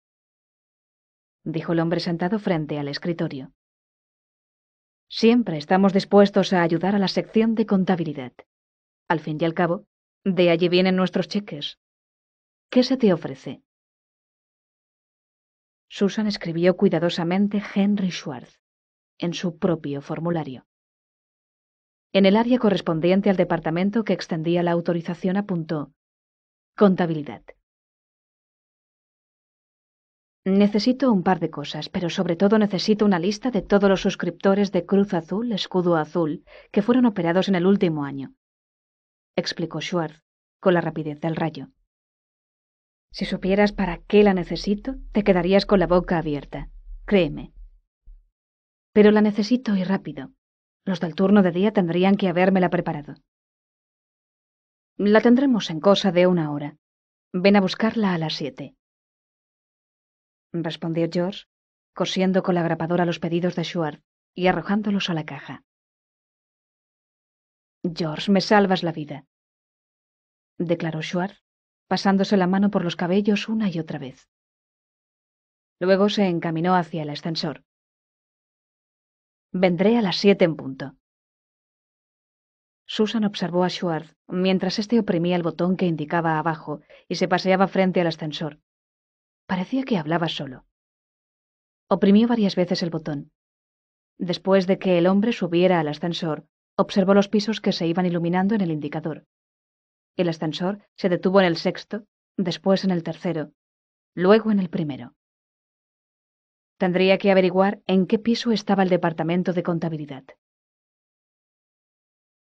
dijo el hombre sentado frente al escritorio. Siempre estamos dispuestos a ayudar a la sección de contabilidad. Al fin y al cabo, de allí vienen nuestros cheques. ¿Qué se te ofrece? Susan escribió cuidadosamente Henry Schwartz en su propio formulario. En el área correspondiente al departamento que extendía la autorización apuntó Contabilidad. Necesito un par de cosas, pero sobre todo necesito una lista de todos los suscriptores de Cruz Azul, Escudo Azul, que fueron operados en el último año, explicó Schwartz, con la rapidez del rayo. Si supieras para qué la necesito, te quedarías con la boca abierta, créeme. Pero la necesito y rápido. Los del turno de día tendrían que habérmela preparado. La tendremos en cosa de una hora. Ven a buscarla a las siete respondió George, cosiendo con la grapadora los pedidos de Schwartz y arrojándolos a la caja. George, me salvas la vida, declaró Schwartz, pasándose la mano por los cabellos una y otra vez. Luego se encaminó hacia el ascensor. Vendré a las siete en punto. Susan observó a Schwartz mientras éste oprimía el botón que indicaba abajo y se paseaba frente al ascensor, Parecía que hablaba solo. Oprimió varias veces el botón. Después de que el hombre subiera al ascensor, observó los pisos que se iban iluminando en el indicador. El ascensor se detuvo en el sexto, después en el tercero, luego en el primero. Tendría que averiguar en qué piso estaba el departamento de contabilidad.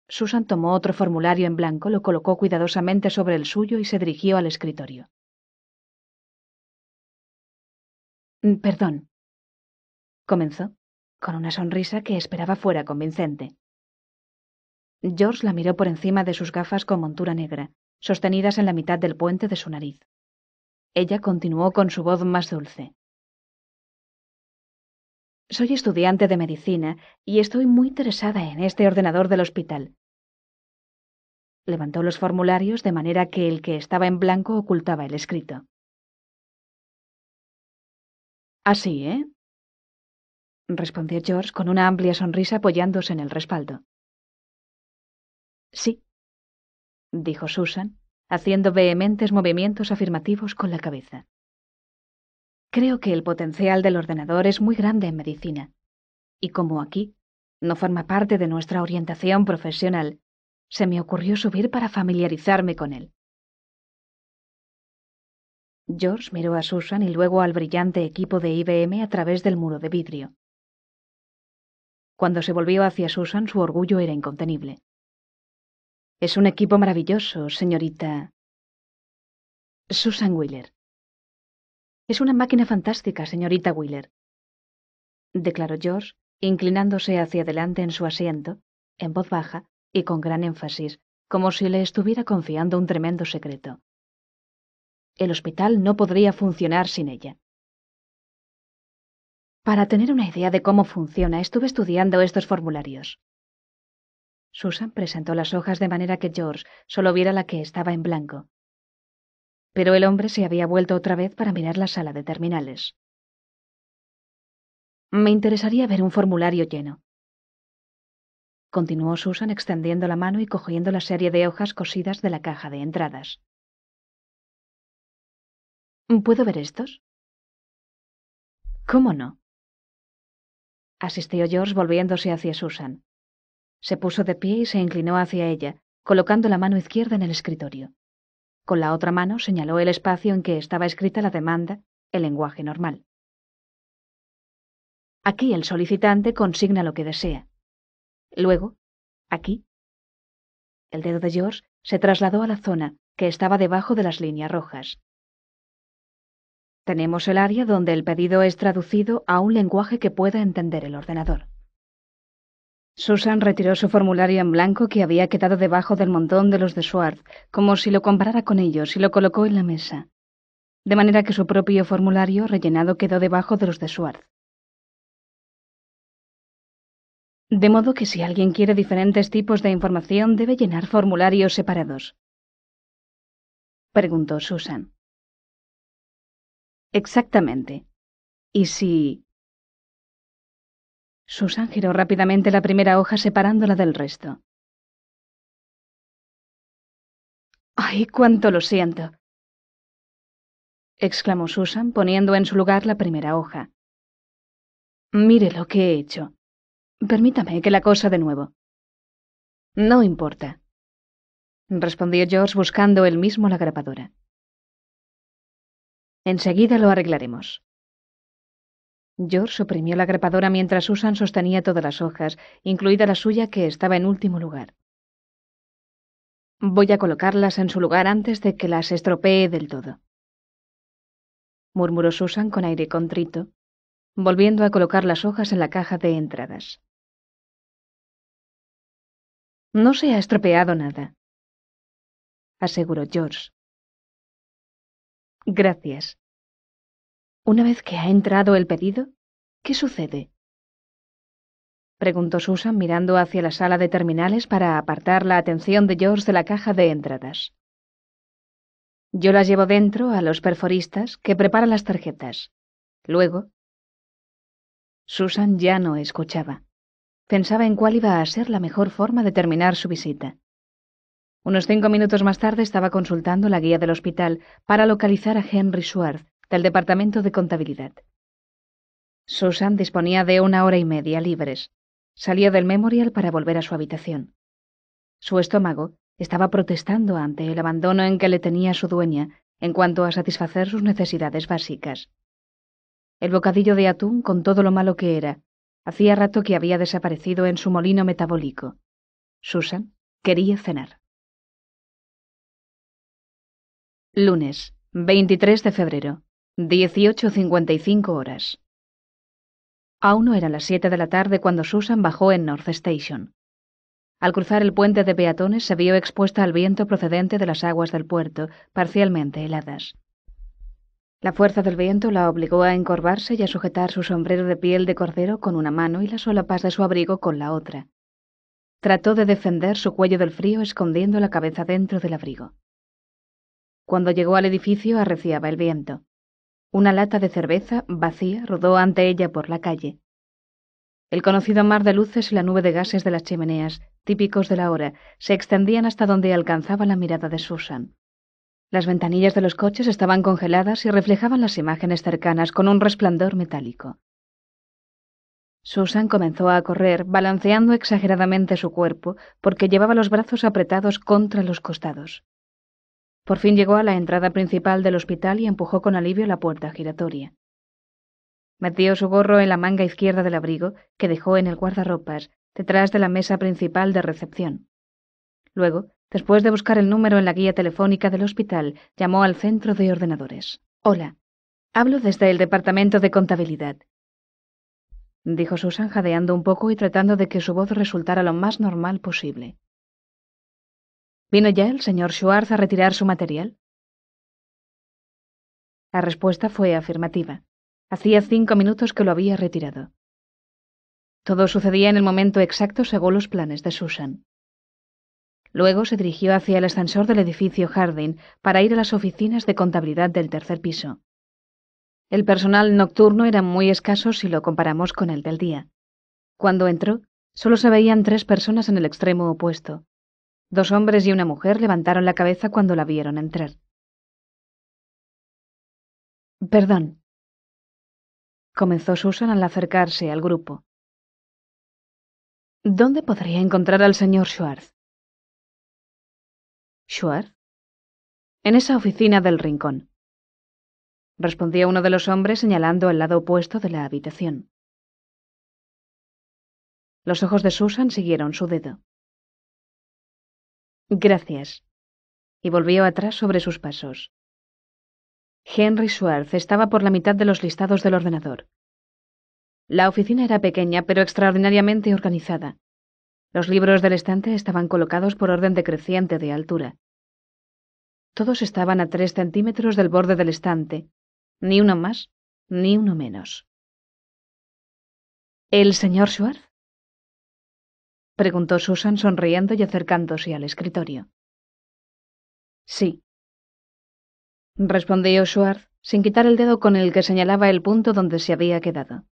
Susan tomó otro formulario en blanco, lo colocó cuidadosamente sobre el suyo y se dirigió al escritorio. Mm, perdón. Comenzó, con una sonrisa que esperaba fuera convincente. George la miró por encima de sus gafas con montura negra, sostenidas en la mitad del puente de su nariz. Ella continuó con su voz más dulce. Soy estudiante de medicina y estoy muy interesada en este ordenador del hospital. Levantó los formularios de manera que el que estaba en blanco ocultaba el escrito. Así, ¿eh? respondió George con una amplia sonrisa apoyándose en el respaldo. Sí, dijo Susan, haciendo vehementes movimientos afirmativos con la cabeza. Creo que el potencial del ordenador es muy grande en medicina, y como aquí no forma parte de nuestra orientación profesional, se me ocurrió subir para familiarizarme con él. George miró a Susan y luego al brillante equipo de IBM a través del muro de vidrio. Cuando se volvió hacia Susan, su orgullo era incontenible. Es un equipo maravilloso, señorita. Susan Wheeler. Es una máquina fantástica, señorita Wheeler, declaró George, inclinándose hacia adelante en su asiento, en voz baja y con gran énfasis, como si le estuviera confiando un tremendo secreto. El hospital no podría funcionar sin ella. Para tener una idea de cómo funciona, estuve estudiando estos formularios. Susan presentó las hojas de manera que George solo viera la que estaba en blanco. Pero el hombre se había vuelto otra vez para mirar la sala de terminales. Me interesaría ver un formulario lleno. Continuó Susan extendiendo la mano y cogiendo la serie de hojas cosidas de la caja de entradas. ¿Puedo ver estos? ¿Cómo no? Asistió George volviéndose hacia Susan. Se puso de pie y se inclinó hacia ella, colocando la mano izquierda en el escritorio. Con la otra mano señaló el espacio en que estaba escrita la demanda, el lenguaje normal. Aquí el solicitante consigna lo que desea. Luego, aquí. El dedo de George se trasladó a la zona que estaba debajo de las líneas rojas. Tenemos el área donde el pedido es traducido a un lenguaje que pueda entender el ordenador. Susan retiró su formulario en blanco que había quedado debajo del montón de los de Swartz, como si lo comparara con ellos, y lo colocó en la mesa. De manera que su propio formulario rellenado quedó debajo de los de Schwartz. De modo que si alguien quiere diferentes tipos de información debe llenar formularios separados. Preguntó Susan. Exactamente. ¿Y si...? Susan giró rápidamente la primera hoja separándola del resto. ¡Ay, cuánto lo siento! exclamó Susan, poniendo en su lugar la primera hoja. Mire lo que he hecho. Permítame que la cosa de nuevo. No importa, respondió George buscando él mismo la grapadora. Enseguida lo arreglaremos. George oprimió la grapadora mientras Susan sostenía todas las hojas, incluida la suya que estaba en último lugar. Voy a colocarlas en su lugar antes de que las estropee del todo, murmuró Susan con aire contrito, volviendo a colocar las hojas en la caja de entradas. No se ha estropeado nada, aseguró George. Gracias. Una vez que ha entrado el pedido, ¿qué sucede? preguntó Susan mirando hacia la sala de terminales para apartar la atención de George de la caja de entradas. Yo las llevo dentro a los perforistas que preparan las tarjetas. Luego... Susan ya no escuchaba. Pensaba en cuál iba a ser la mejor forma de terminar su visita. Unos cinco minutos más tarde estaba consultando la guía del hospital para localizar a Henry Schwartz, del Departamento de Contabilidad. Susan disponía de una hora y media libres. Salió del memorial para volver a su habitación. Su estómago estaba protestando ante el abandono en que le tenía su dueña en cuanto a satisfacer sus necesidades básicas. El bocadillo de atún, con todo lo malo que era, hacía rato que había desaparecido en su molino metabólico. Susan quería cenar. Lunes, 23 de febrero, 18.55 horas. Aún no era las 7 de la tarde cuando Susan bajó en North Station. Al cruzar el puente de peatones se vio expuesta al viento procedente de las aguas del puerto, parcialmente heladas. La fuerza del viento la obligó a encorvarse y a sujetar su sombrero de piel de cordero con una mano y las solapas de su abrigo con la otra. Trató de defender su cuello del frío escondiendo la cabeza dentro del abrigo. Cuando llegó al edificio arreciaba el viento. Una lata de cerveza vacía rodó ante ella por la calle. El conocido mar de luces y la nube de gases de las chimeneas, típicos de la hora, se extendían hasta donde alcanzaba la mirada de Susan. Las ventanillas de los coches estaban congeladas y reflejaban las imágenes cercanas con un resplandor metálico. Susan comenzó a correr, balanceando exageradamente su cuerpo, porque llevaba los brazos apretados contra los costados. Por fin llegó a la entrada principal del hospital y empujó con alivio la puerta giratoria. Metió su gorro en la manga izquierda del abrigo, que dejó en el guardarropas, detrás de la mesa principal de recepción. Luego, después de buscar el número en la guía telefónica del hospital, llamó al centro de ordenadores. Hola, hablo desde el departamento de contabilidad, dijo Susan jadeando un poco y tratando de que su voz resultara lo más normal posible. ¿Vino ya el señor Schwartz a retirar su material? La respuesta fue afirmativa. Hacía cinco minutos que lo había retirado. Todo sucedía en el momento exacto según los planes de Susan. Luego se dirigió hacia el ascensor del edificio Harding para ir a las oficinas de contabilidad del tercer piso. El personal nocturno era muy escaso si lo comparamos con el del día. Cuando entró, solo se veían tres personas en el extremo opuesto, Dos hombres y una mujer levantaron la cabeza cuando la vieron entrar. Perdón, comenzó Susan al acercarse al grupo. ¿Dónde podría encontrar al señor Schwartz? ¿Schwartz? En esa oficina del rincón, respondió uno de los hombres señalando al lado opuesto de la habitación. Los ojos de Susan siguieron su dedo. Gracias. Y volvió atrás sobre sus pasos. Henry Schwartz estaba por la mitad de los listados del ordenador. La oficina era pequeña, pero extraordinariamente organizada. Los libros del estante estaban colocados por orden decreciente de altura. Todos estaban a tres centímetros del borde del estante, ni uno más, ni uno menos. ¿El señor Schwartz? preguntó Susan sonriendo y acercándose al escritorio. Sí. Respondió Schwartz sin quitar el dedo con el que señalaba el punto donde se había quedado.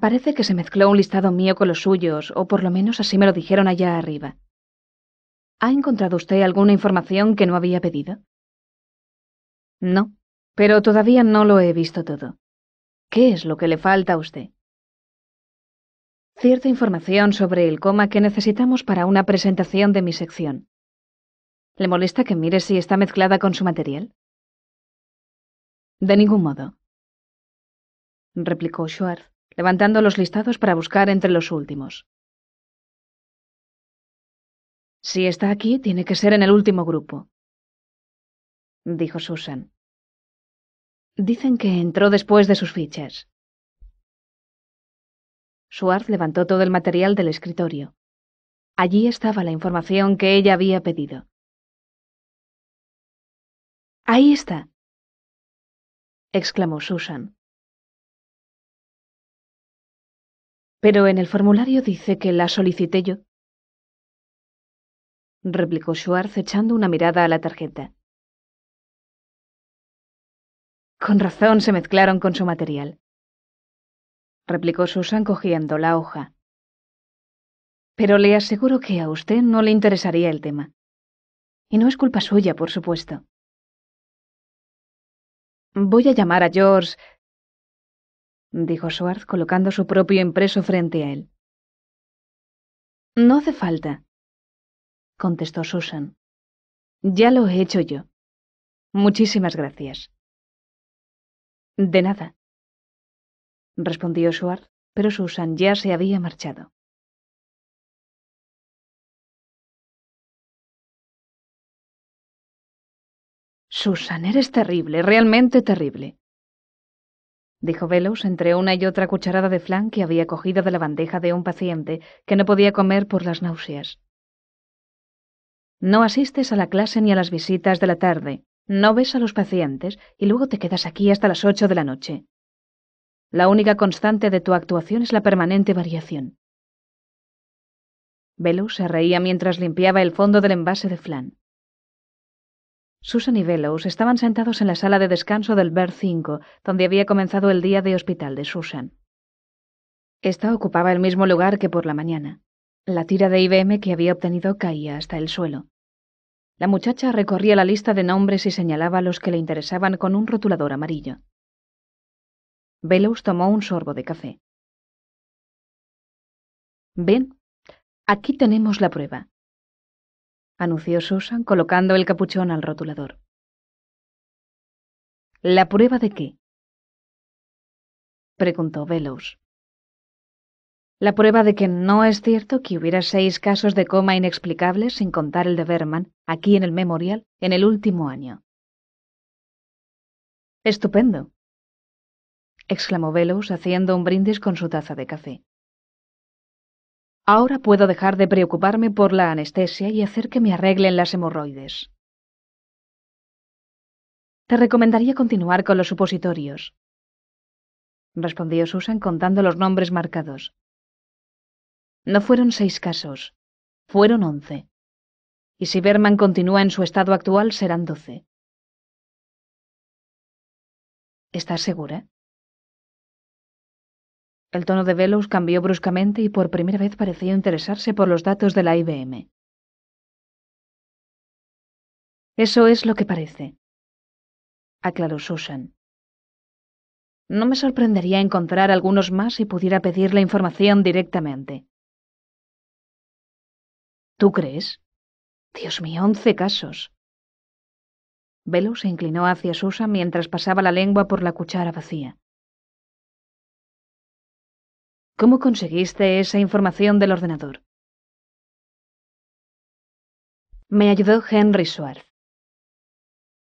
Parece que se mezcló un listado mío con los suyos, o por lo menos así me lo dijeron allá arriba. ¿Ha encontrado usted alguna información que no había pedido? No, pero todavía no lo he visto todo. ¿Qué es lo que le falta a usted? cierta información sobre el coma que necesitamos para una presentación de mi sección. ¿Le molesta que mire si está mezclada con su material? De ningún modo, replicó Schwartz, levantando los listados para buscar entre los últimos. Si está aquí, tiene que ser en el último grupo, dijo Susan. Dicen que entró después de sus fichas. Schwartz levantó todo el material del escritorio. Allí estaba la información que ella había pedido. Ahí está, exclamó Susan. Pero en el formulario dice que la solicité yo, replicó Schwartz echando una mirada a la tarjeta. Con razón se mezclaron con su material replicó Susan cogiendo la hoja. Pero le aseguro que a usted no le interesaría el tema. Y no es culpa suya, por supuesto. Voy a llamar a George, dijo Schwartz colocando su propio impreso frente a él. No hace falta, contestó Susan. Ya lo he hecho yo. Muchísimas gracias. De nada respondió Suar, pero Susan ya se había marchado. Susan, eres terrible, realmente terrible, dijo Velos entre una y otra cucharada de flan que había cogido de la bandeja de un paciente que no podía comer por las náuseas. No asistes a la clase ni a las visitas de la tarde, no ves a los pacientes y luego te quedas aquí hasta las ocho de la noche. La única constante de tu actuación es la permanente variación. Bellows se reía mientras limpiaba el fondo del envase de flan. Susan y Velos estaban sentados en la sala de descanso del BER 5, donde había comenzado el día de hospital de Susan. Esta ocupaba el mismo lugar que por la mañana. La tira de IBM que había obtenido caía hasta el suelo. La muchacha recorría la lista de nombres y señalaba a los que le interesaban con un rotulador amarillo. Bellows tomó un sorbo de café. Ven, aquí tenemos la prueba, anunció Susan colocando el capuchón al rotulador. ¿La prueba de qué? preguntó Bellows. La prueba de que no es cierto que hubiera seis casos de coma inexplicables sin contar el de Berman aquí en el Memorial en el último año. Estupendo, exclamó Velos, haciendo un brindis con su taza de café. Ahora puedo dejar de preocuparme por la anestesia y hacer que me arreglen las hemorroides. Te recomendaría continuar con los supositorios, respondió Susan contando los nombres marcados. No fueron seis casos, fueron once. Y si Berman continúa en su estado actual, serán doce. ¿Estás segura? El tono de Velos cambió bruscamente y por primera vez pareció interesarse por los datos de la IBM. Eso es lo que parece, aclaró Susan. No me sorprendería encontrar algunos más si pudiera pedir la información directamente. ¿Tú crees? Dios mío, once casos. Velo se inclinó hacia Susan mientras pasaba la lengua por la cuchara vacía. ¿Cómo conseguiste esa información del ordenador? Me ayudó Henry Schwartz,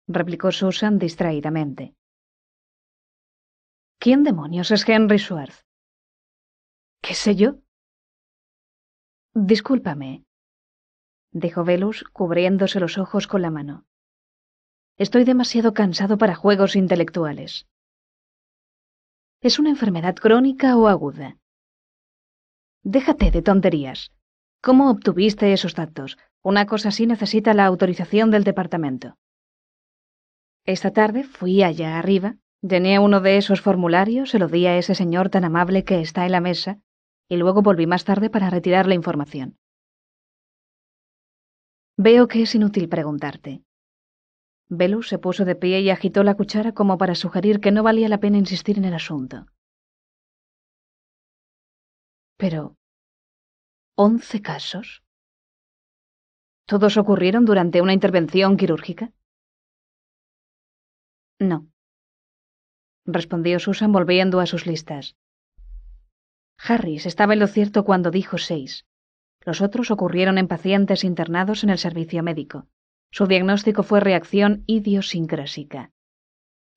replicó Susan distraídamente. ¿Quién demonios es Henry Schwartz? ¿Qué sé yo? Discúlpame, dijo Velus, cubriéndose los ojos con la mano. Estoy demasiado cansado para juegos intelectuales. ¿Es una enfermedad crónica o aguda? Déjate de tonterías. ¿Cómo obtuviste esos datos? Una cosa así necesita la autorización del departamento. Esta tarde fui allá arriba, llené uno de esos formularios, se lo di a ese señor tan amable que está en la mesa, y luego volví más tarde para retirar la información. Veo que es inútil preguntarte. Belus se puso de pie y agitó la cuchara como para sugerir que no valía la pena insistir en el asunto. Pero... ¿Once casos? ¿Todos ocurrieron durante una intervención quirúrgica? No, respondió Susan volviendo a sus listas. Harris estaba en lo cierto cuando dijo seis. Los otros ocurrieron en pacientes internados en el servicio médico. Su diagnóstico fue reacción idiosincrásica.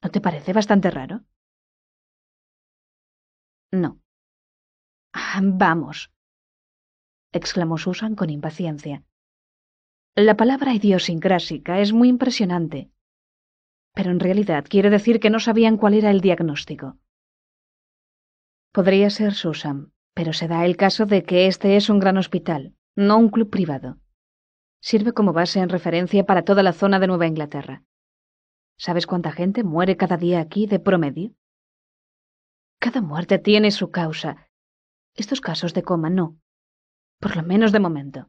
¿No te parece bastante raro? No. Ah, vamos, exclamó Susan con impaciencia. La palabra idiosincrásica es muy impresionante, pero en realidad quiere decir que no sabían cuál era el diagnóstico. Podría ser Susan, pero se da el caso de que este es un gran hospital, no un club privado. Sirve como base en referencia para toda la zona de Nueva Inglaterra. ¿Sabes cuánta gente muere cada día aquí de promedio? Cada muerte tiene su causa, estos casos de coma no. Por lo menos de momento.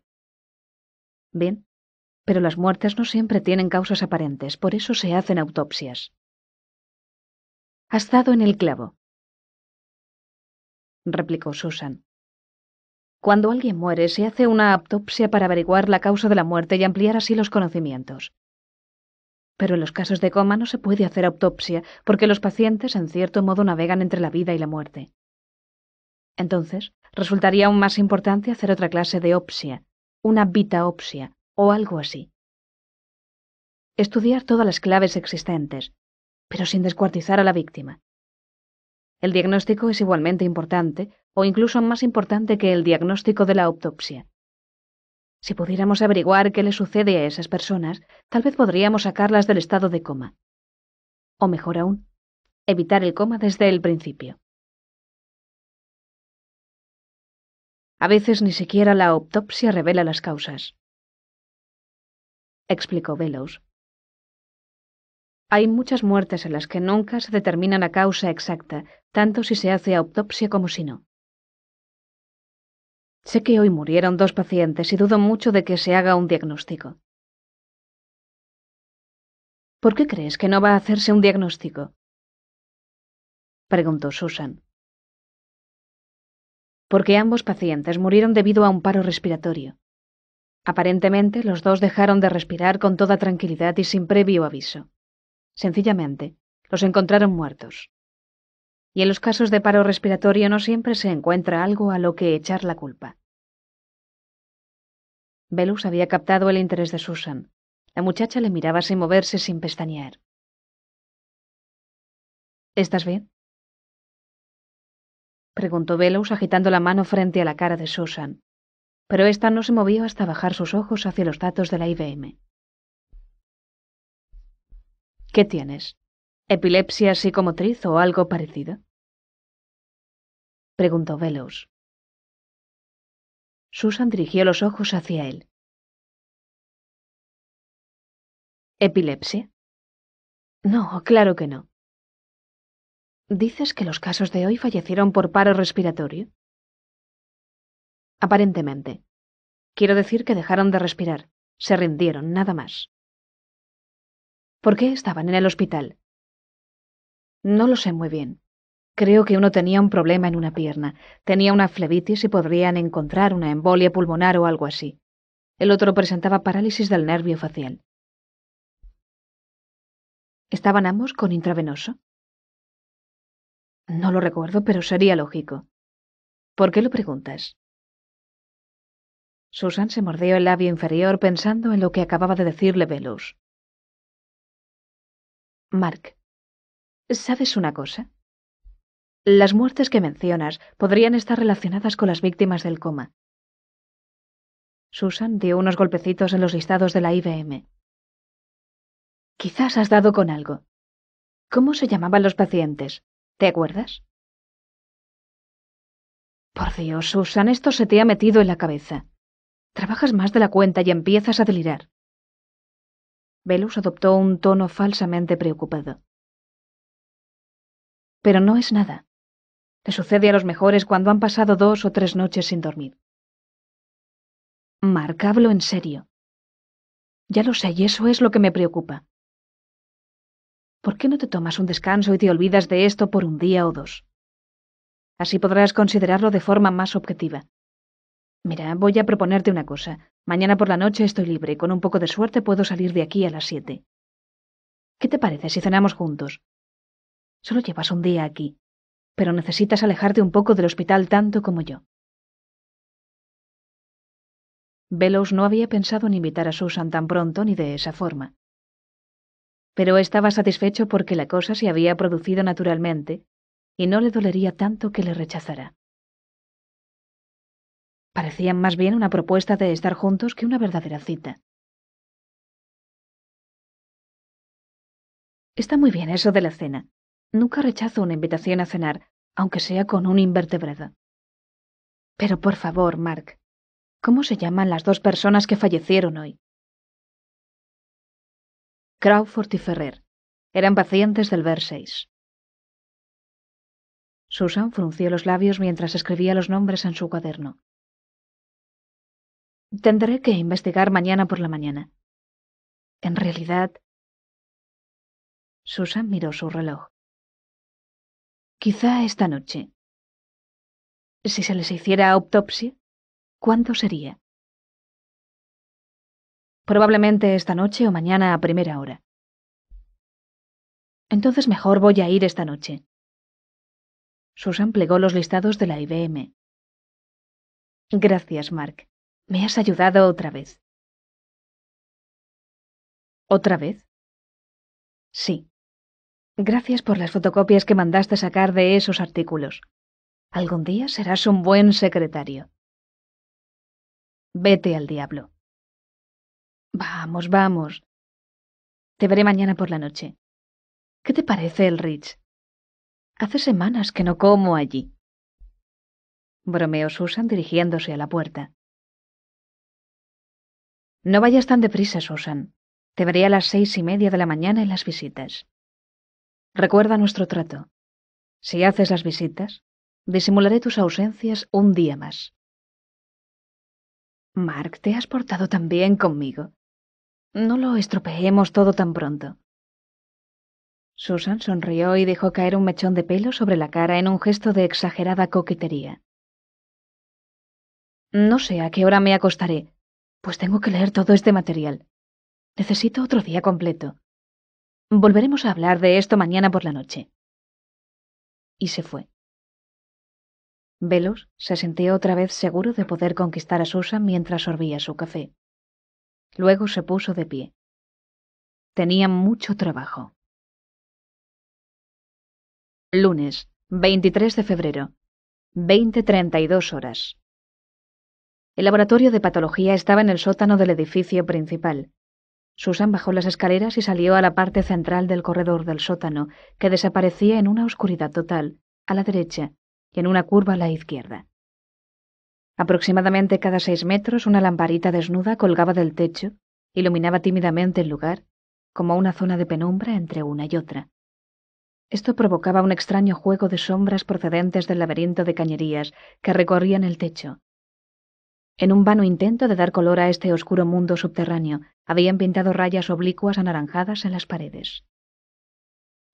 Bien, pero las muertes no siempre tienen causas aparentes, por eso se hacen autopsias. Has estado en el clavo, replicó Susan. Cuando alguien muere, se hace una autopsia para averiguar la causa de la muerte y ampliar así los conocimientos. Pero en los casos de coma no se puede hacer autopsia porque los pacientes en cierto modo navegan entre la vida y la muerte. Entonces, resultaría aún más importante hacer otra clase de opsia, una vitaopsia o algo así. Estudiar todas las claves existentes, pero sin descuartizar a la víctima. El diagnóstico es igualmente importante, o incluso más importante que el diagnóstico de la autopsia. Si pudiéramos averiguar qué le sucede a esas personas, tal vez podríamos sacarlas del estado de coma. O mejor aún, evitar el coma desde el principio. A veces ni siquiera la autopsia revela las causas. Explicó Bellows. Hay muchas muertes en las que nunca se determina la causa exacta, tanto si se hace autopsia como si no. Sé que hoy murieron dos pacientes y dudo mucho de que se haga un diagnóstico. ¿Por qué crees que no va a hacerse un diagnóstico? preguntó Susan porque ambos pacientes murieron debido a un paro respiratorio. Aparentemente, los dos dejaron de respirar con toda tranquilidad y sin previo aviso. Sencillamente, los encontraron muertos. Y en los casos de paro respiratorio no siempre se encuentra algo a lo que echar la culpa. Belus había captado el interés de Susan. La muchacha le miraba sin moverse, sin pestañear. ¿Estás bien? preguntó velos agitando la mano frente a la cara de Susan. Pero ésta no se movió hasta bajar sus ojos hacia los datos de la IBM. ¿Qué tienes? ¿Epilepsia psicomotriz o algo parecido? preguntó Velos Susan dirigió los ojos hacia él. ¿Epilepsia? No, claro que no. Dices que los casos de hoy fallecieron por paro respiratorio. Aparentemente. Quiero decir que dejaron de respirar, se rindieron, nada más. ¿Por qué estaban en el hospital? No lo sé muy bien. Creo que uno tenía un problema en una pierna, tenía una flebitis y podrían encontrar una embolia pulmonar o algo así. El otro presentaba parálisis del nervio facial. ¿Estaban ambos con intravenoso? No lo recuerdo, pero sería lógico. ¿Por qué lo preguntas? Susan se mordió el labio inferior pensando en lo que acababa de decirle Velus. Mark, ¿sabes una cosa? Las muertes que mencionas podrían estar relacionadas con las víctimas del coma. Susan dio unos golpecitos en los listados de la IBM. Quizás has dado con algo. ¿Cómo se llamaban los pacientes? ¿Te acuerdas? Por Dios, Susan, esto se te ha metido en la cabeza. Trabajas más de la cuenta y empiezas a delirar. Velus adoptó un tono falsamente preocupado. Pero no es nada. Te sucede a los mejores cuando han pasado dos o tres noches sin dormir. Marc, hablo en serio. Ya lo sé, y eso es lo que me preocupa. ¿Por qué no te tomas un descanso y te olvidas de esto por un día o dos? Así podrás considerarlo de forma más objetiva. Mira, voy a proponerte una cosa. Mañana por la noche estoy libre. Con un poco de suerte puedo salir de aquí a las siete. ¿Qué te parece si cenamos juntos? Solo llevas un día aquí, pero necesitas alejarte un poco del hospital tanto como yo. Bellows no había pensado en invitar a Susan tan pronto ni de esa forma pero estaba satisfecho porque la cosa se había producido naturalmente y no le dolería tanto que le rechazara. Parecía más bien una propuesta de estar juntos que una verdadera cita. Está muy bien eso de la cena. Nunca rechazo una invitación a cenar, aunque sea con un invertebrado. Pero por favor, Mark, ¿cómo se llaman las dos personas que fallecieron hoy? Crawford y Ferrer. Eran pacientes del verseis Susan frunció los labios mientras escribía los nombres en su cuaderno. Tendré que investigar mañana por la mañana. En realidad... Susan miró su reloj. Quizá esta noche. Si se les hiciera autopsia, ¿cuánto sería? probablemente esta noche o mañana a primera hora. Entonces mejor voy a ir esta noche. Susan plegó los listados de la IBM. Gracias, Mark. Me has ayudado otra vez. ¿Otra vez? Sí. Gracias por las fotocopias que mandaste sacar de esos artículos. Algún día serás un buen secretario. Vete al diablo. Vamos, vamos. Te veré mañana por la noche. ¿Qué te parece el rich Hace semanas que no como allí. Bromeó Susan dirigiéndose a la puerta. No vayas tan deprisa, Susan. Te veré a las seis y media de la mañana en las visitas. Recuerda nuestro trato. Si haces las visitas, disimularé tus ausencias un día más. Mark, te has portado tan bien conmigo. No lo estropeemos todo tan pronto. Susan sonrió y dejó caer un mechón de pelo sobre la cara en un gesto de exagerada coquetería. No sé a qué hora me acostaré, pues tengo que leer todo este material. Necesito otro día completo. Volveremos a hablar de esto mañana por la noche. Y se fue. velos se sintió otra vez seguro de poder conquistar a Susan mientras sorbía su café. Luego se puso de pie. Tenía mucho trabajo. Lunes, 23 de febrero, 20.32 horas. El laboratorio de patología estaba en el sótano del edificio principal. Susan bajó las escaleras y salió a la parte central del corredor del sótano, que desaparecía en una oscuridad total, a la derecha, y en una curva a la izquierda. Aproximadamente cada seis metros una lamparita desnuda colgaba del techo, iluminaba tímidamente el lugar, como una zona de penumbra entre una y otra. Esto provocaba un extraño juego de sombras procedentes del laberinto de cañerías que recorrían el techo. En un vano intento de dar color a este oscuro mundo subterráneo, habían pintado rayas oblicuas anaranjadas en las paredes.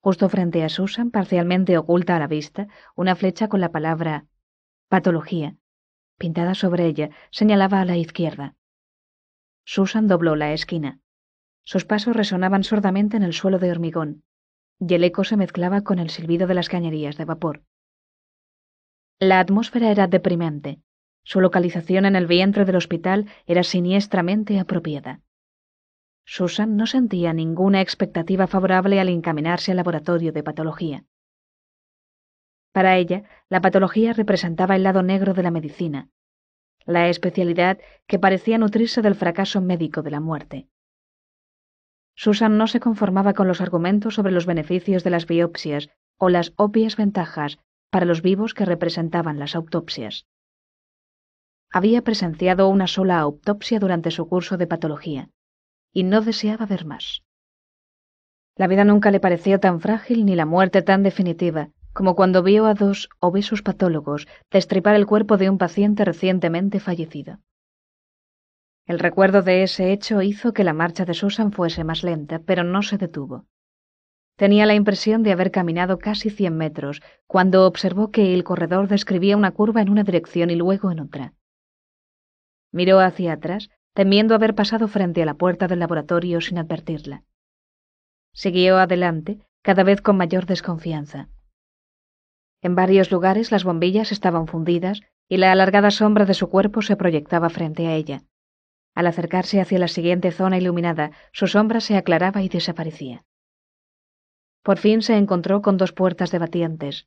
Justo frente a Susan, parcialmente oculta a la vista, una flecha con la palabra patología pintada sobre ella, señalaba a la izquierda. Susan dobló la esquina. Sus pasos resonaban sordamente en el suelo de hormigón, y el eco se mezclaba con el silbido de las cañerías de vapor. La atmósfera era deprimente. Su localización en el vientre del hospital era siniestramente apropiada. Susan no sentía ninguna expectativa favorable al encaminarse al laboratorio de patología. Para ella, la patología representaba el lado negro de la medicina, la especialidad que parecía nutrirse del fracaso médico de la muerte. Susan no se conformaba con los argumentos sobre los beneficios de las biopsias o las obvias ventajas para los vivos que representaban las autopsias. Había presenciado una sola autopsia durante su curso de patología y no deseaba ver más. La vida nunca le pareció tan frágil ni la muerte tan definitiva, como cuando vio a dos obesos patólogos destripar el cuerpo de un paciente recientemente fallecido. El recuerdo de ese hecho hizo que la marcha de Susan fuese más lenta, pero no se detuvo. Tenía la impresión de haber caminado casi cien metros cuando observó que el corredor describía una curva en una dirección y luego en otra. Miró hacia atrás, temiendo haber pasado frente a la puerta del laboratorio sin advertirla. Siguió adelante, cada vez con mayor desconfianza. En varios lugares las bombillas estaban fundidas y la alargada sombra de su cuerpo se proyectaba frente a ella. Al acercarse hacia la siguiente zona iluminada, su sombra se aclaraba y desaparecía. Por fin se encontró con dos puertas de batientes.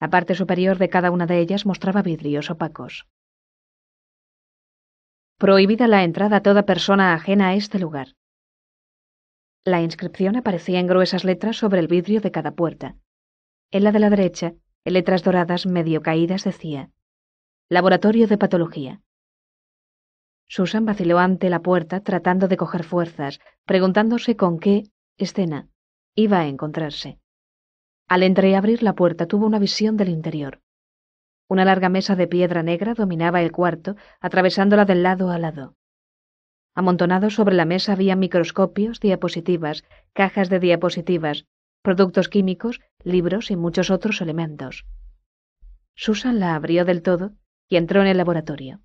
La parte superior de cada una de ellas mostraba vidrios opacos. Prohibida la entrada a toda persona ajena a este lugar. La inscripción aparecía en gruesas letras sobre el vidrio de cada puerta. En la de la derecha letras doradas medio caídas decía Laboratorio de Patología. Susan vaciló ante la puerta tratando de coger fuerzas, preguntándose con qué escena iba a encontrarse. Al entreabrir la puerta tuvo una visión del interior. Una larga mesa de piedra negra dominaba el cuarto, atravesándola del lado a lado. Amontonados sobre la mesa había microscopios, diapositivas, cajas de diapositivas, productos químicos libros y muchos otros elementos. Susan la abrió del todo y entró en el laboratorio.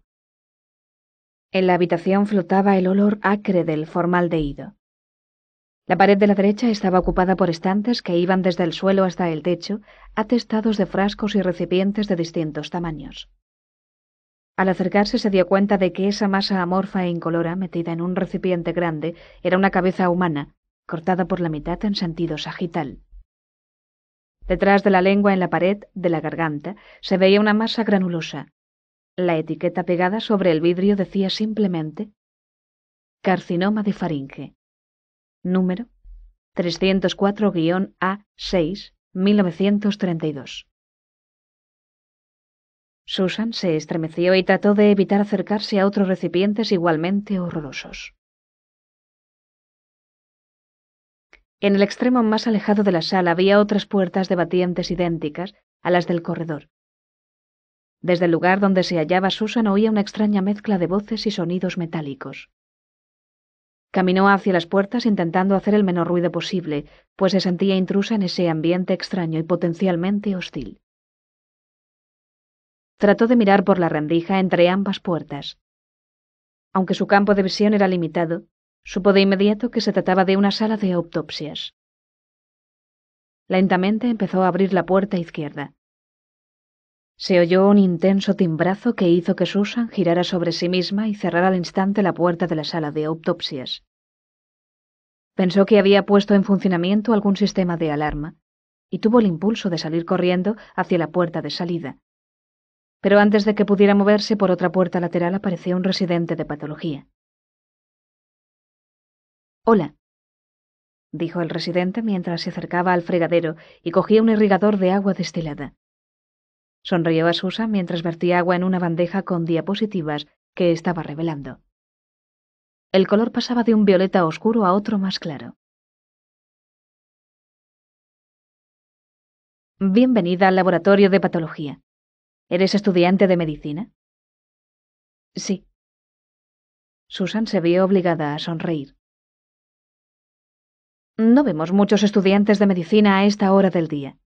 En la habitación flotaba el olor acre del formaldehído. La pared de la derecha estaba ocupada por estantes que iban desde el suelo hasta el techo, atestados de frascos y recipientes de distintos tamaños. Al acercarse se dio cuenta de que esa masa amorfa e incolora metida en un recipiente grande era una cabeza humana, cortada por la mitad en sentido sagital. Detrás de la lengua en la pared de la garganta se veía una masa granulosa. La etiqueta pegada sobre el vidrio decía simplemente carcinoma de faringe. Número 304-A6, 1932. Susan se estremeció y trató de evitar acercarse a otros recipientes igualmente horrorosos. En el extremo más alejado de la sala había otras puertas de batientes idénticas a las del corredor. Desde el lugar donde se hallaba Susan oía una extraña mezcla de voces y sonidos metálicos. Caminó hacia las puertas intentando hacer el menor ruido posible, pues se sentía intrusa en ese ambiente extraño y potencialmente hostil. Trató de mirar por la rendija entre ambas puertas. Aunque su campo de visión era limitado, Supo de inmediato que se trataba de una sala de autopsias. Lentamente empezó a abrir la puerta izquierda. Se oyó un intenso timbrazo que hizo que Susan girara sobre sí misma y cerrara al instante la puerta de la sala de autopsias. Pensó que había puesto en funcionamiento algún sistema de alarma, y tuvo el impulso de salir corriendo hacia la puerta de salida. Pero antes de que pudiera moverse por otra puerta lateral apareció un residente de patología. Hola, dijo el residente mientras se acercaba al fregadero y cogía un irrigador de agua destilada. Sonrió a Susan mientras vertía agua en una bandeja con diapositivas que estaba revelando. El color pasaba de un violeta oscuro a otro más claro. Bienvenida al laboratorio de patología. ¿Eres estudiante de medicina? Sí. Susan se vio obligada a sonreír. No vemos muchos estudiantes de medicina a esta hora del día.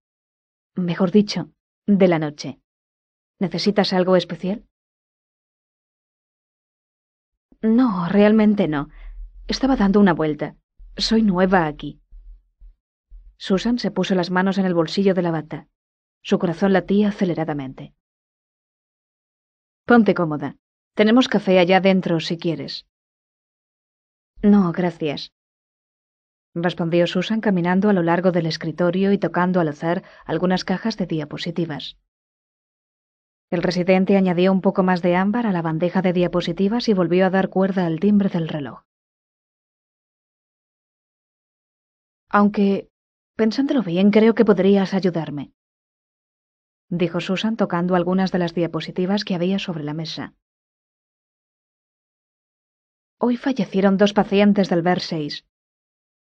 Mejor dicho, de la noche. ¿Necesitas algo especial? No, realmente no. Estaba dando una vuelta. Soy nueva aquí. Susan se puso las manos en el bolsillo de la bata. Su corazón latía aceleradamente. Ponte cómoda. Tenemos café allá dentro si quieres. No, gracias respondió Susan caminando a lo largo del escritorio y tocando al azar algunas cajas de diapositivas. El residente añadió un poco más de ámbar a la bandeja de diapositivas y volvió a dar cuerda al timbre del reloj. Aunque, pensándolo bien, creo que podrías ayudarme, dijo Susan tocando algunas de las diapositivas que había sobre la mesa. Hoy fallecieron dos pacientes del VER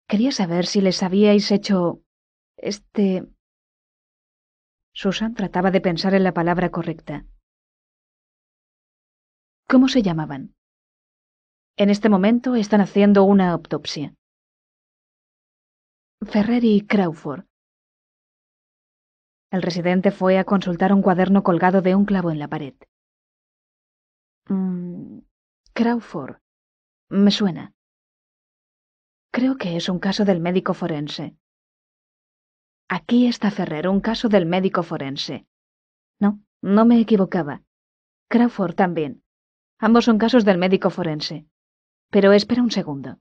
Quería saber si les habíais hecho... este... Susan trataba de pensar en la palabra correcta. ¿Cómo se llamaban? En este momento están haciendo una autopsia. Ferrer y Crawford. El residente fue a consultar un cuaderno colgado de un clavo en la pared. Mm, Crawford. Me suena. Creo que es un caso del médico forense. Aquí está Ferrer, un caso del médico forense. No, no me equivocaba. Crawford también. Ambos son casos del médico forense. Pero espera un segundo.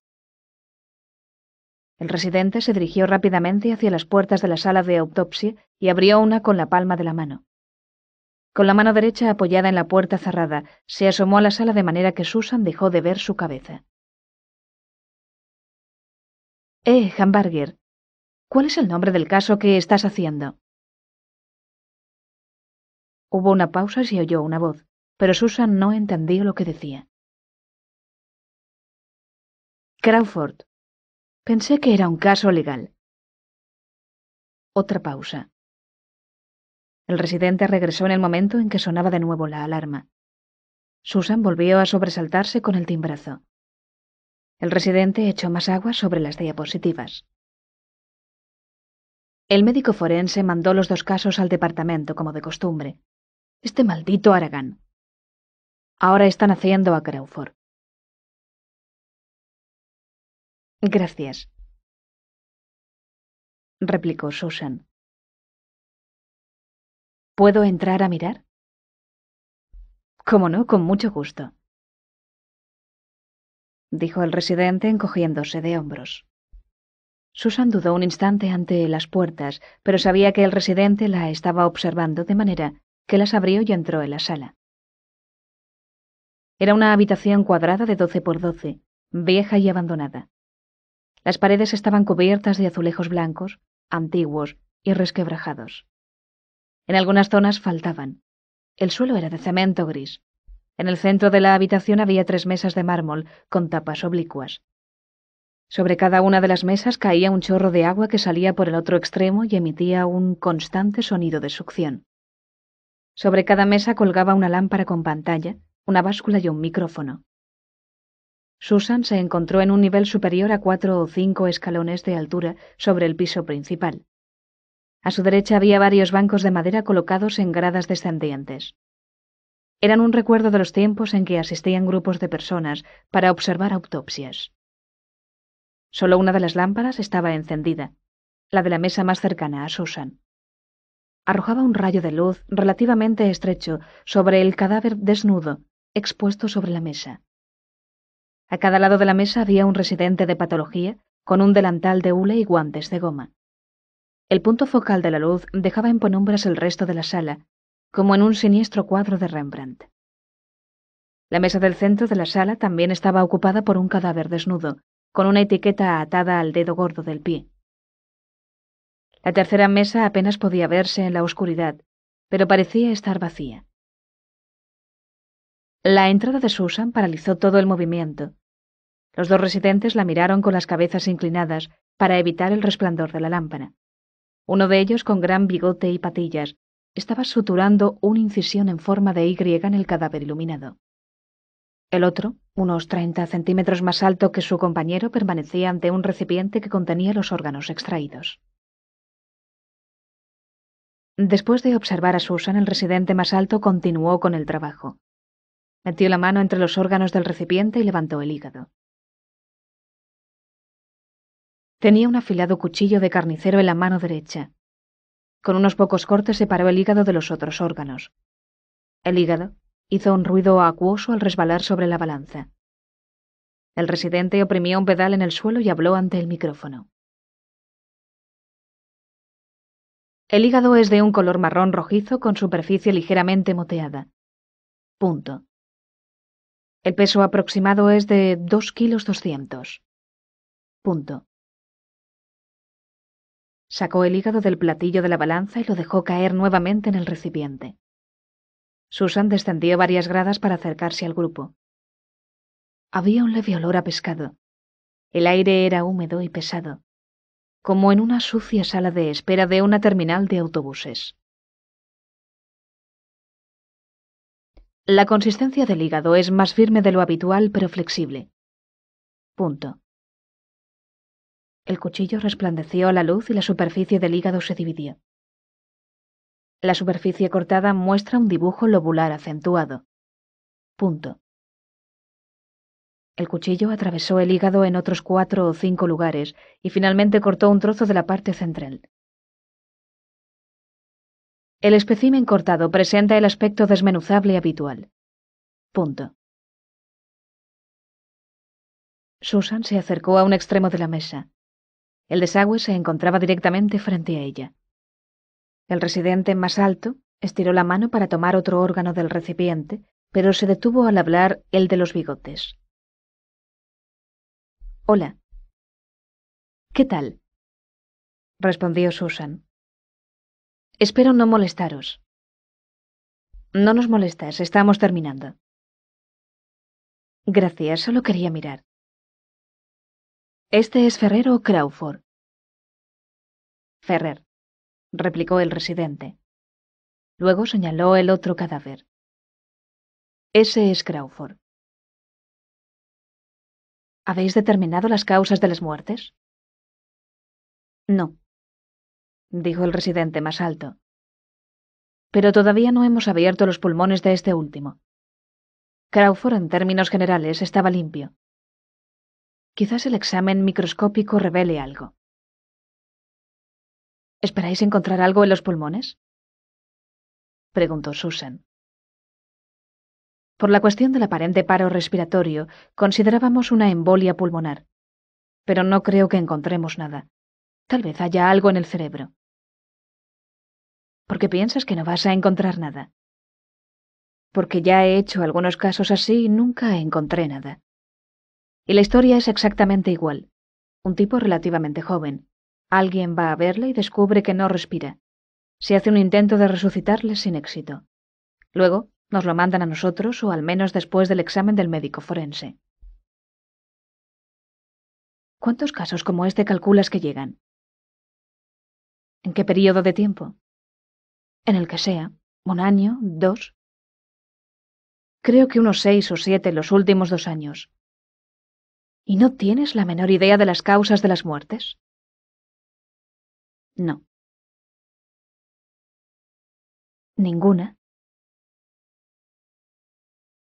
El residente se dirigió rápidamente hacia las puertas de la sala de autopsia y abrió una con la palma de la mano. Con la mano derecha apoyada en la puerta cerrada, se asomó a la sala de manera que Susan dejó de ver su cabeza. Eh, Hamburger, ¿cuál es el nombre del caso que estás haciendo? Hubo una pausa y oyó una voz, pero Susan no entendió lo que decía. Crawford. Pensé que era un caso legal. Otra pausa. El residente regresó en el momento en que sonaba de nuevo la alarma. Susan volvió a sobresaltarse con el timbrazo. El residente echó más agua sobre las diapositivas. El médico forense mandó los dos casos al departamento, como de costumbre. Este maldito Aragán. Ahora están haciendo a Crawford. Gracias, replicó Susan. ¿Puedo entrar a mirar? Como no, con mucho gusto dijo el residente encogiéndose de hombros. Susan dudó un instante ante las puertas, pero sabía que el residente la estaba observando de manera que las abrió y entró en la sala. Era una habitación cuadrada de doce por doce, vieja y abandonada. Las paredes estaban cubiertas de azulejos blancos, antiguos y resquebrajados. En algunas zonas faltaban. El suelo era de cemento gris, en el centro de la habitación había tres mesas de mármol, con tapas oblicuas. Sobre cada una de las mesas caía un chorro de agua que salía por el otro extremo y emitía un constante sonido de succión. Sobre cada mesa colgaba una lámpara con pantalla, una báscula y un micrófono. Susan se encontró en un nivel superior a cuatro o cinco escalones de altura sobre el piso principal. A su derecha había varios bancos de madera colocados en gradas descendientes eran un recuerdo de los tiempos en que asistían grupos de personas para observar autopsias. Solo una de las lámparas estaba encendida, la de la mesa más cercana a Susan. Arrojaba un rayo de luz relativamente estrecho sobre el cadáver desnudo expuesto sobre la mesa. A cada lado de la mesa había un residente de patología con un delantal de hule y guantes de goma. El punto focal de la luz dejaba en penumbras el resto de la sala como en un siniestro cuadro de Rembrandt. La mesa del centro de la sala también estaba ocupada por un cadáver desnudo, con una etiqueta atada al dedo gordo del pie. La tercera mesa apenas podía verse en la oscuridad, pero parecía estar vacía. La entrada de Susan paralizó todo el movimiento. Los dos residentes la miraron con las cabezas inclinadas para evitar el resplandor de la lámpara. Uno de ellos con gran bigote y patillas, estaba suturando una incisión en forma de Y en el cadáver iluminado. El otro, unos 30 centímetros más alto que su compañero, permanecía ante un recipiente que contenía los órganos extraídos. Después de observar a Susan, el residente más alto continuó con el trabajo. Metió la mano entre los órganos del recipiente y levantó el hígado. Tenía un afilado cuchillo de carnicero en la mano derecha, con unos pocos cortes separó el hígado de los otros órganos. El hígado hizo un ruido acuoso al resbalar sobre la balanza. El residente oprimió un pedal en el suelo y habló ante el micrófono. El hígado es de un color marrón rojizo con superficie ligeramente moteada. Punto. El peso aproximado es de 2 kilos 200. Punto. Sacó el hígado del platillo de la balanza y lo dejó caer nuevamente en el recipiente. Susan descendió varias gradas para acercarse al grupo. Había un leve olor a pescado. El aire era húmedo y pesado, como en una sucia sala de espera de una terminal de autobuses. La consistencia del hígado es más firme de lo habitual pero flexible. Punto. El cuchillo resplandeció a la luz y la superficie del hígado se dividió. La superficie cortada muestra un dibujo lobular acentuado. Punto. El cuchillo atravesó el hígado en otros cuatro o cinco lugares y finalmente cortó un trozo de la parte central. El espécimen cortado presenta el aspecto desmenuzable habitual. Punto. Susan se acercó a un extremo de la mesa. El desagüe se encontraba directamente frente a ella. El residente más alto estiró la mano para tomar otro órgano del recipiente, pero se detuvo al hablar el de los bigotes. Hola. ¿Qué tal? respondió Susan. Espero no molestaros. No nos molestas, estamos terminando. Gracias, solo quería mirar. Este es Ferrero Crawford. Ferrer, replicó el residente. Luego señaló el otro cadáver. Ese es Crawford. ¿Habéis determinado las causas de las muertes? No, dijo el residente más alto. Pero todavía no hemos abierto los pulmones de este último. Crawford, en términos generales, estaba limpio. Quizás el examen microscópico revele algo. ¿Esperáis encontrar algo en los pulmones? preguntó Susan. Por la cuestión del aparente paro respiratorio, considerábamos una embolia pulmonar. Pero no creo que encontremos nada. Tal vez haya algo en el cerebro. ¿Por qué piensas que no vas a encontrar nada? Porque ya he hecho algunos casos así y nunca encontré nada. Y la historia es exactamente igual. Un tipo relativamente joven. Alguien va a verle y descubre que no respira. Se hace un intento de resucitarle sin éxito. Luego, nos lo mandan a nosotros o al menos después del examen del médico forense. ¿Cuántos casos como este calculas que llegan? ¿En qué periodo de tiempo? En el que sea. ¿Un año? ¿Dos? Creo que unos seis o siete los últimos dos años. ¿Y no tienes la menor idea de las causas de las muertes? No. Ninguna.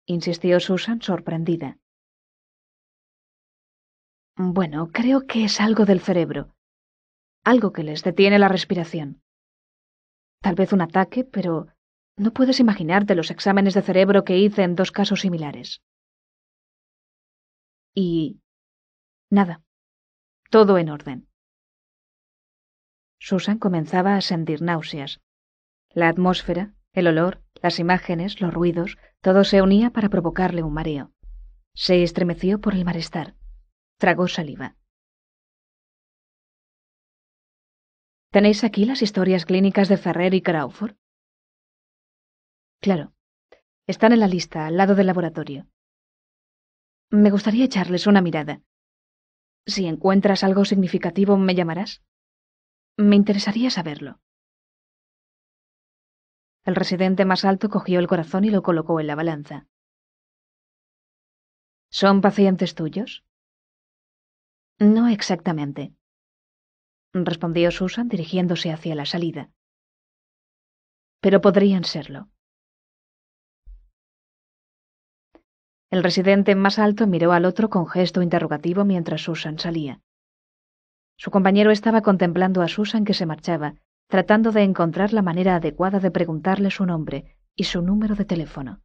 Insistió Susan, sorprendida. Bueno, creo que es algo del cerebro. Algo que les detiene la respiración. Tal vez un ataque, pero no puedes imaginarte los exámenes de cerebro que hice en dos casos similares. ¿Y Nada. Todo en orden. Susan comenzaba a sentir náuseas. La atmósfera, el olor, las imágenes, los ruidos, todo se unía para provocarle un mareo. Se estremeció por el malestar. Tragó saliva. ¿Tenéis aquí las historias clínicas de Ferrer y Crawford? Claro. Están en la lista, al lado del laboratorio. Me gustaría echarles una mirada. Si encuentras algo significativo, ¿me llamarás? Me interesaría saberlo. El residente más alto cogió el corazón y lo colocó en la balanza. ¿Son pacientes tuyos? No exactamente, respondió Susan dirigiéndose hacia la salida. Pero podrían serlo. El residente más alto miró al otro con gesto interrogativo mientras Susan salía. Su compañero estaba contemplando a Susan que se marchaba, tratando de encontrar la manera adecuada de preguntarle su nombre y su número de teléfono.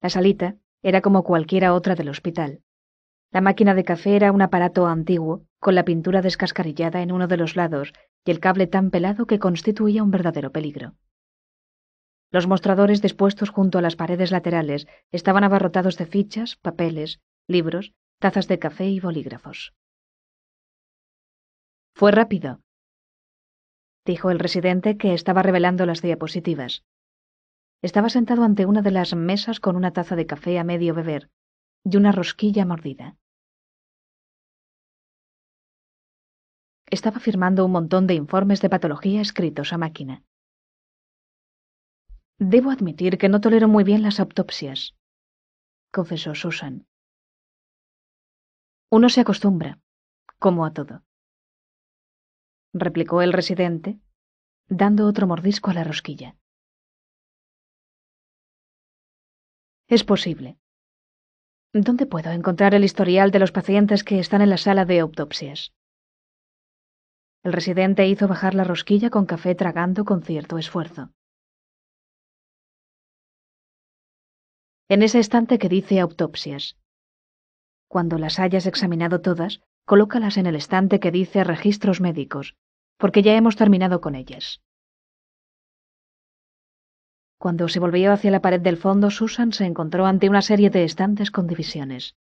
La salita era como cualquiera otra del hospital. La máquina de café era un aparato antiguo, con la pintura descascarillada en uno de los lados y el cable tan pelado que constituía un verdadero peligro. Los mostradores dispuestos junto a las paredes laterales estaban abarrotados de fichas, papeles, libros, tazas de café y bolígrafos. Fue rápido, dijo el residente que estaba revelando las diapositivas. Estaba sentado ante una de las mesas con una taza de café a medio beber y una rosquilla mordida. Estaba firmando un montón de informes de patología escritos a máquina. Debo admitir que no tolero muy bien las autopsias, confesó Susan. Uno se acostumbra, como a todo, replicó el residente, dando otro mordisco a la rosquilla. Es posible. ¿Dónde puedo encontrar el historial de los pacientes que están en la sala de autopsias? El residente hizo bajar la rosquilla con café tragando con cierto esfuerzo. en ese estante que dice autopsias. Cuando las hayas examinado todas, colócalas en el estante que dice registros médicos, porque ya hemos terminado con ellas. Cuando se volvió hacia la pared del fondo, Susan se encontró ante una serie de estantes con divisiones.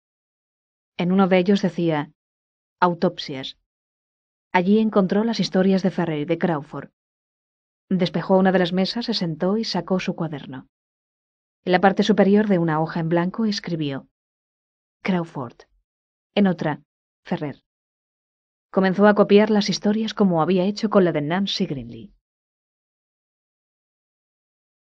En uno de ellos decía autopsias. Allí encontró las historias de Ferrer y de Crawford. Despejó una de las mesas, se sentó y sacó su cuaderno. En la parte superior de una hoja en blanco escribió Crawford. En otra, Ferrer. Comenzó a copiar las historias como había hecho con la de Nancy Greenlee.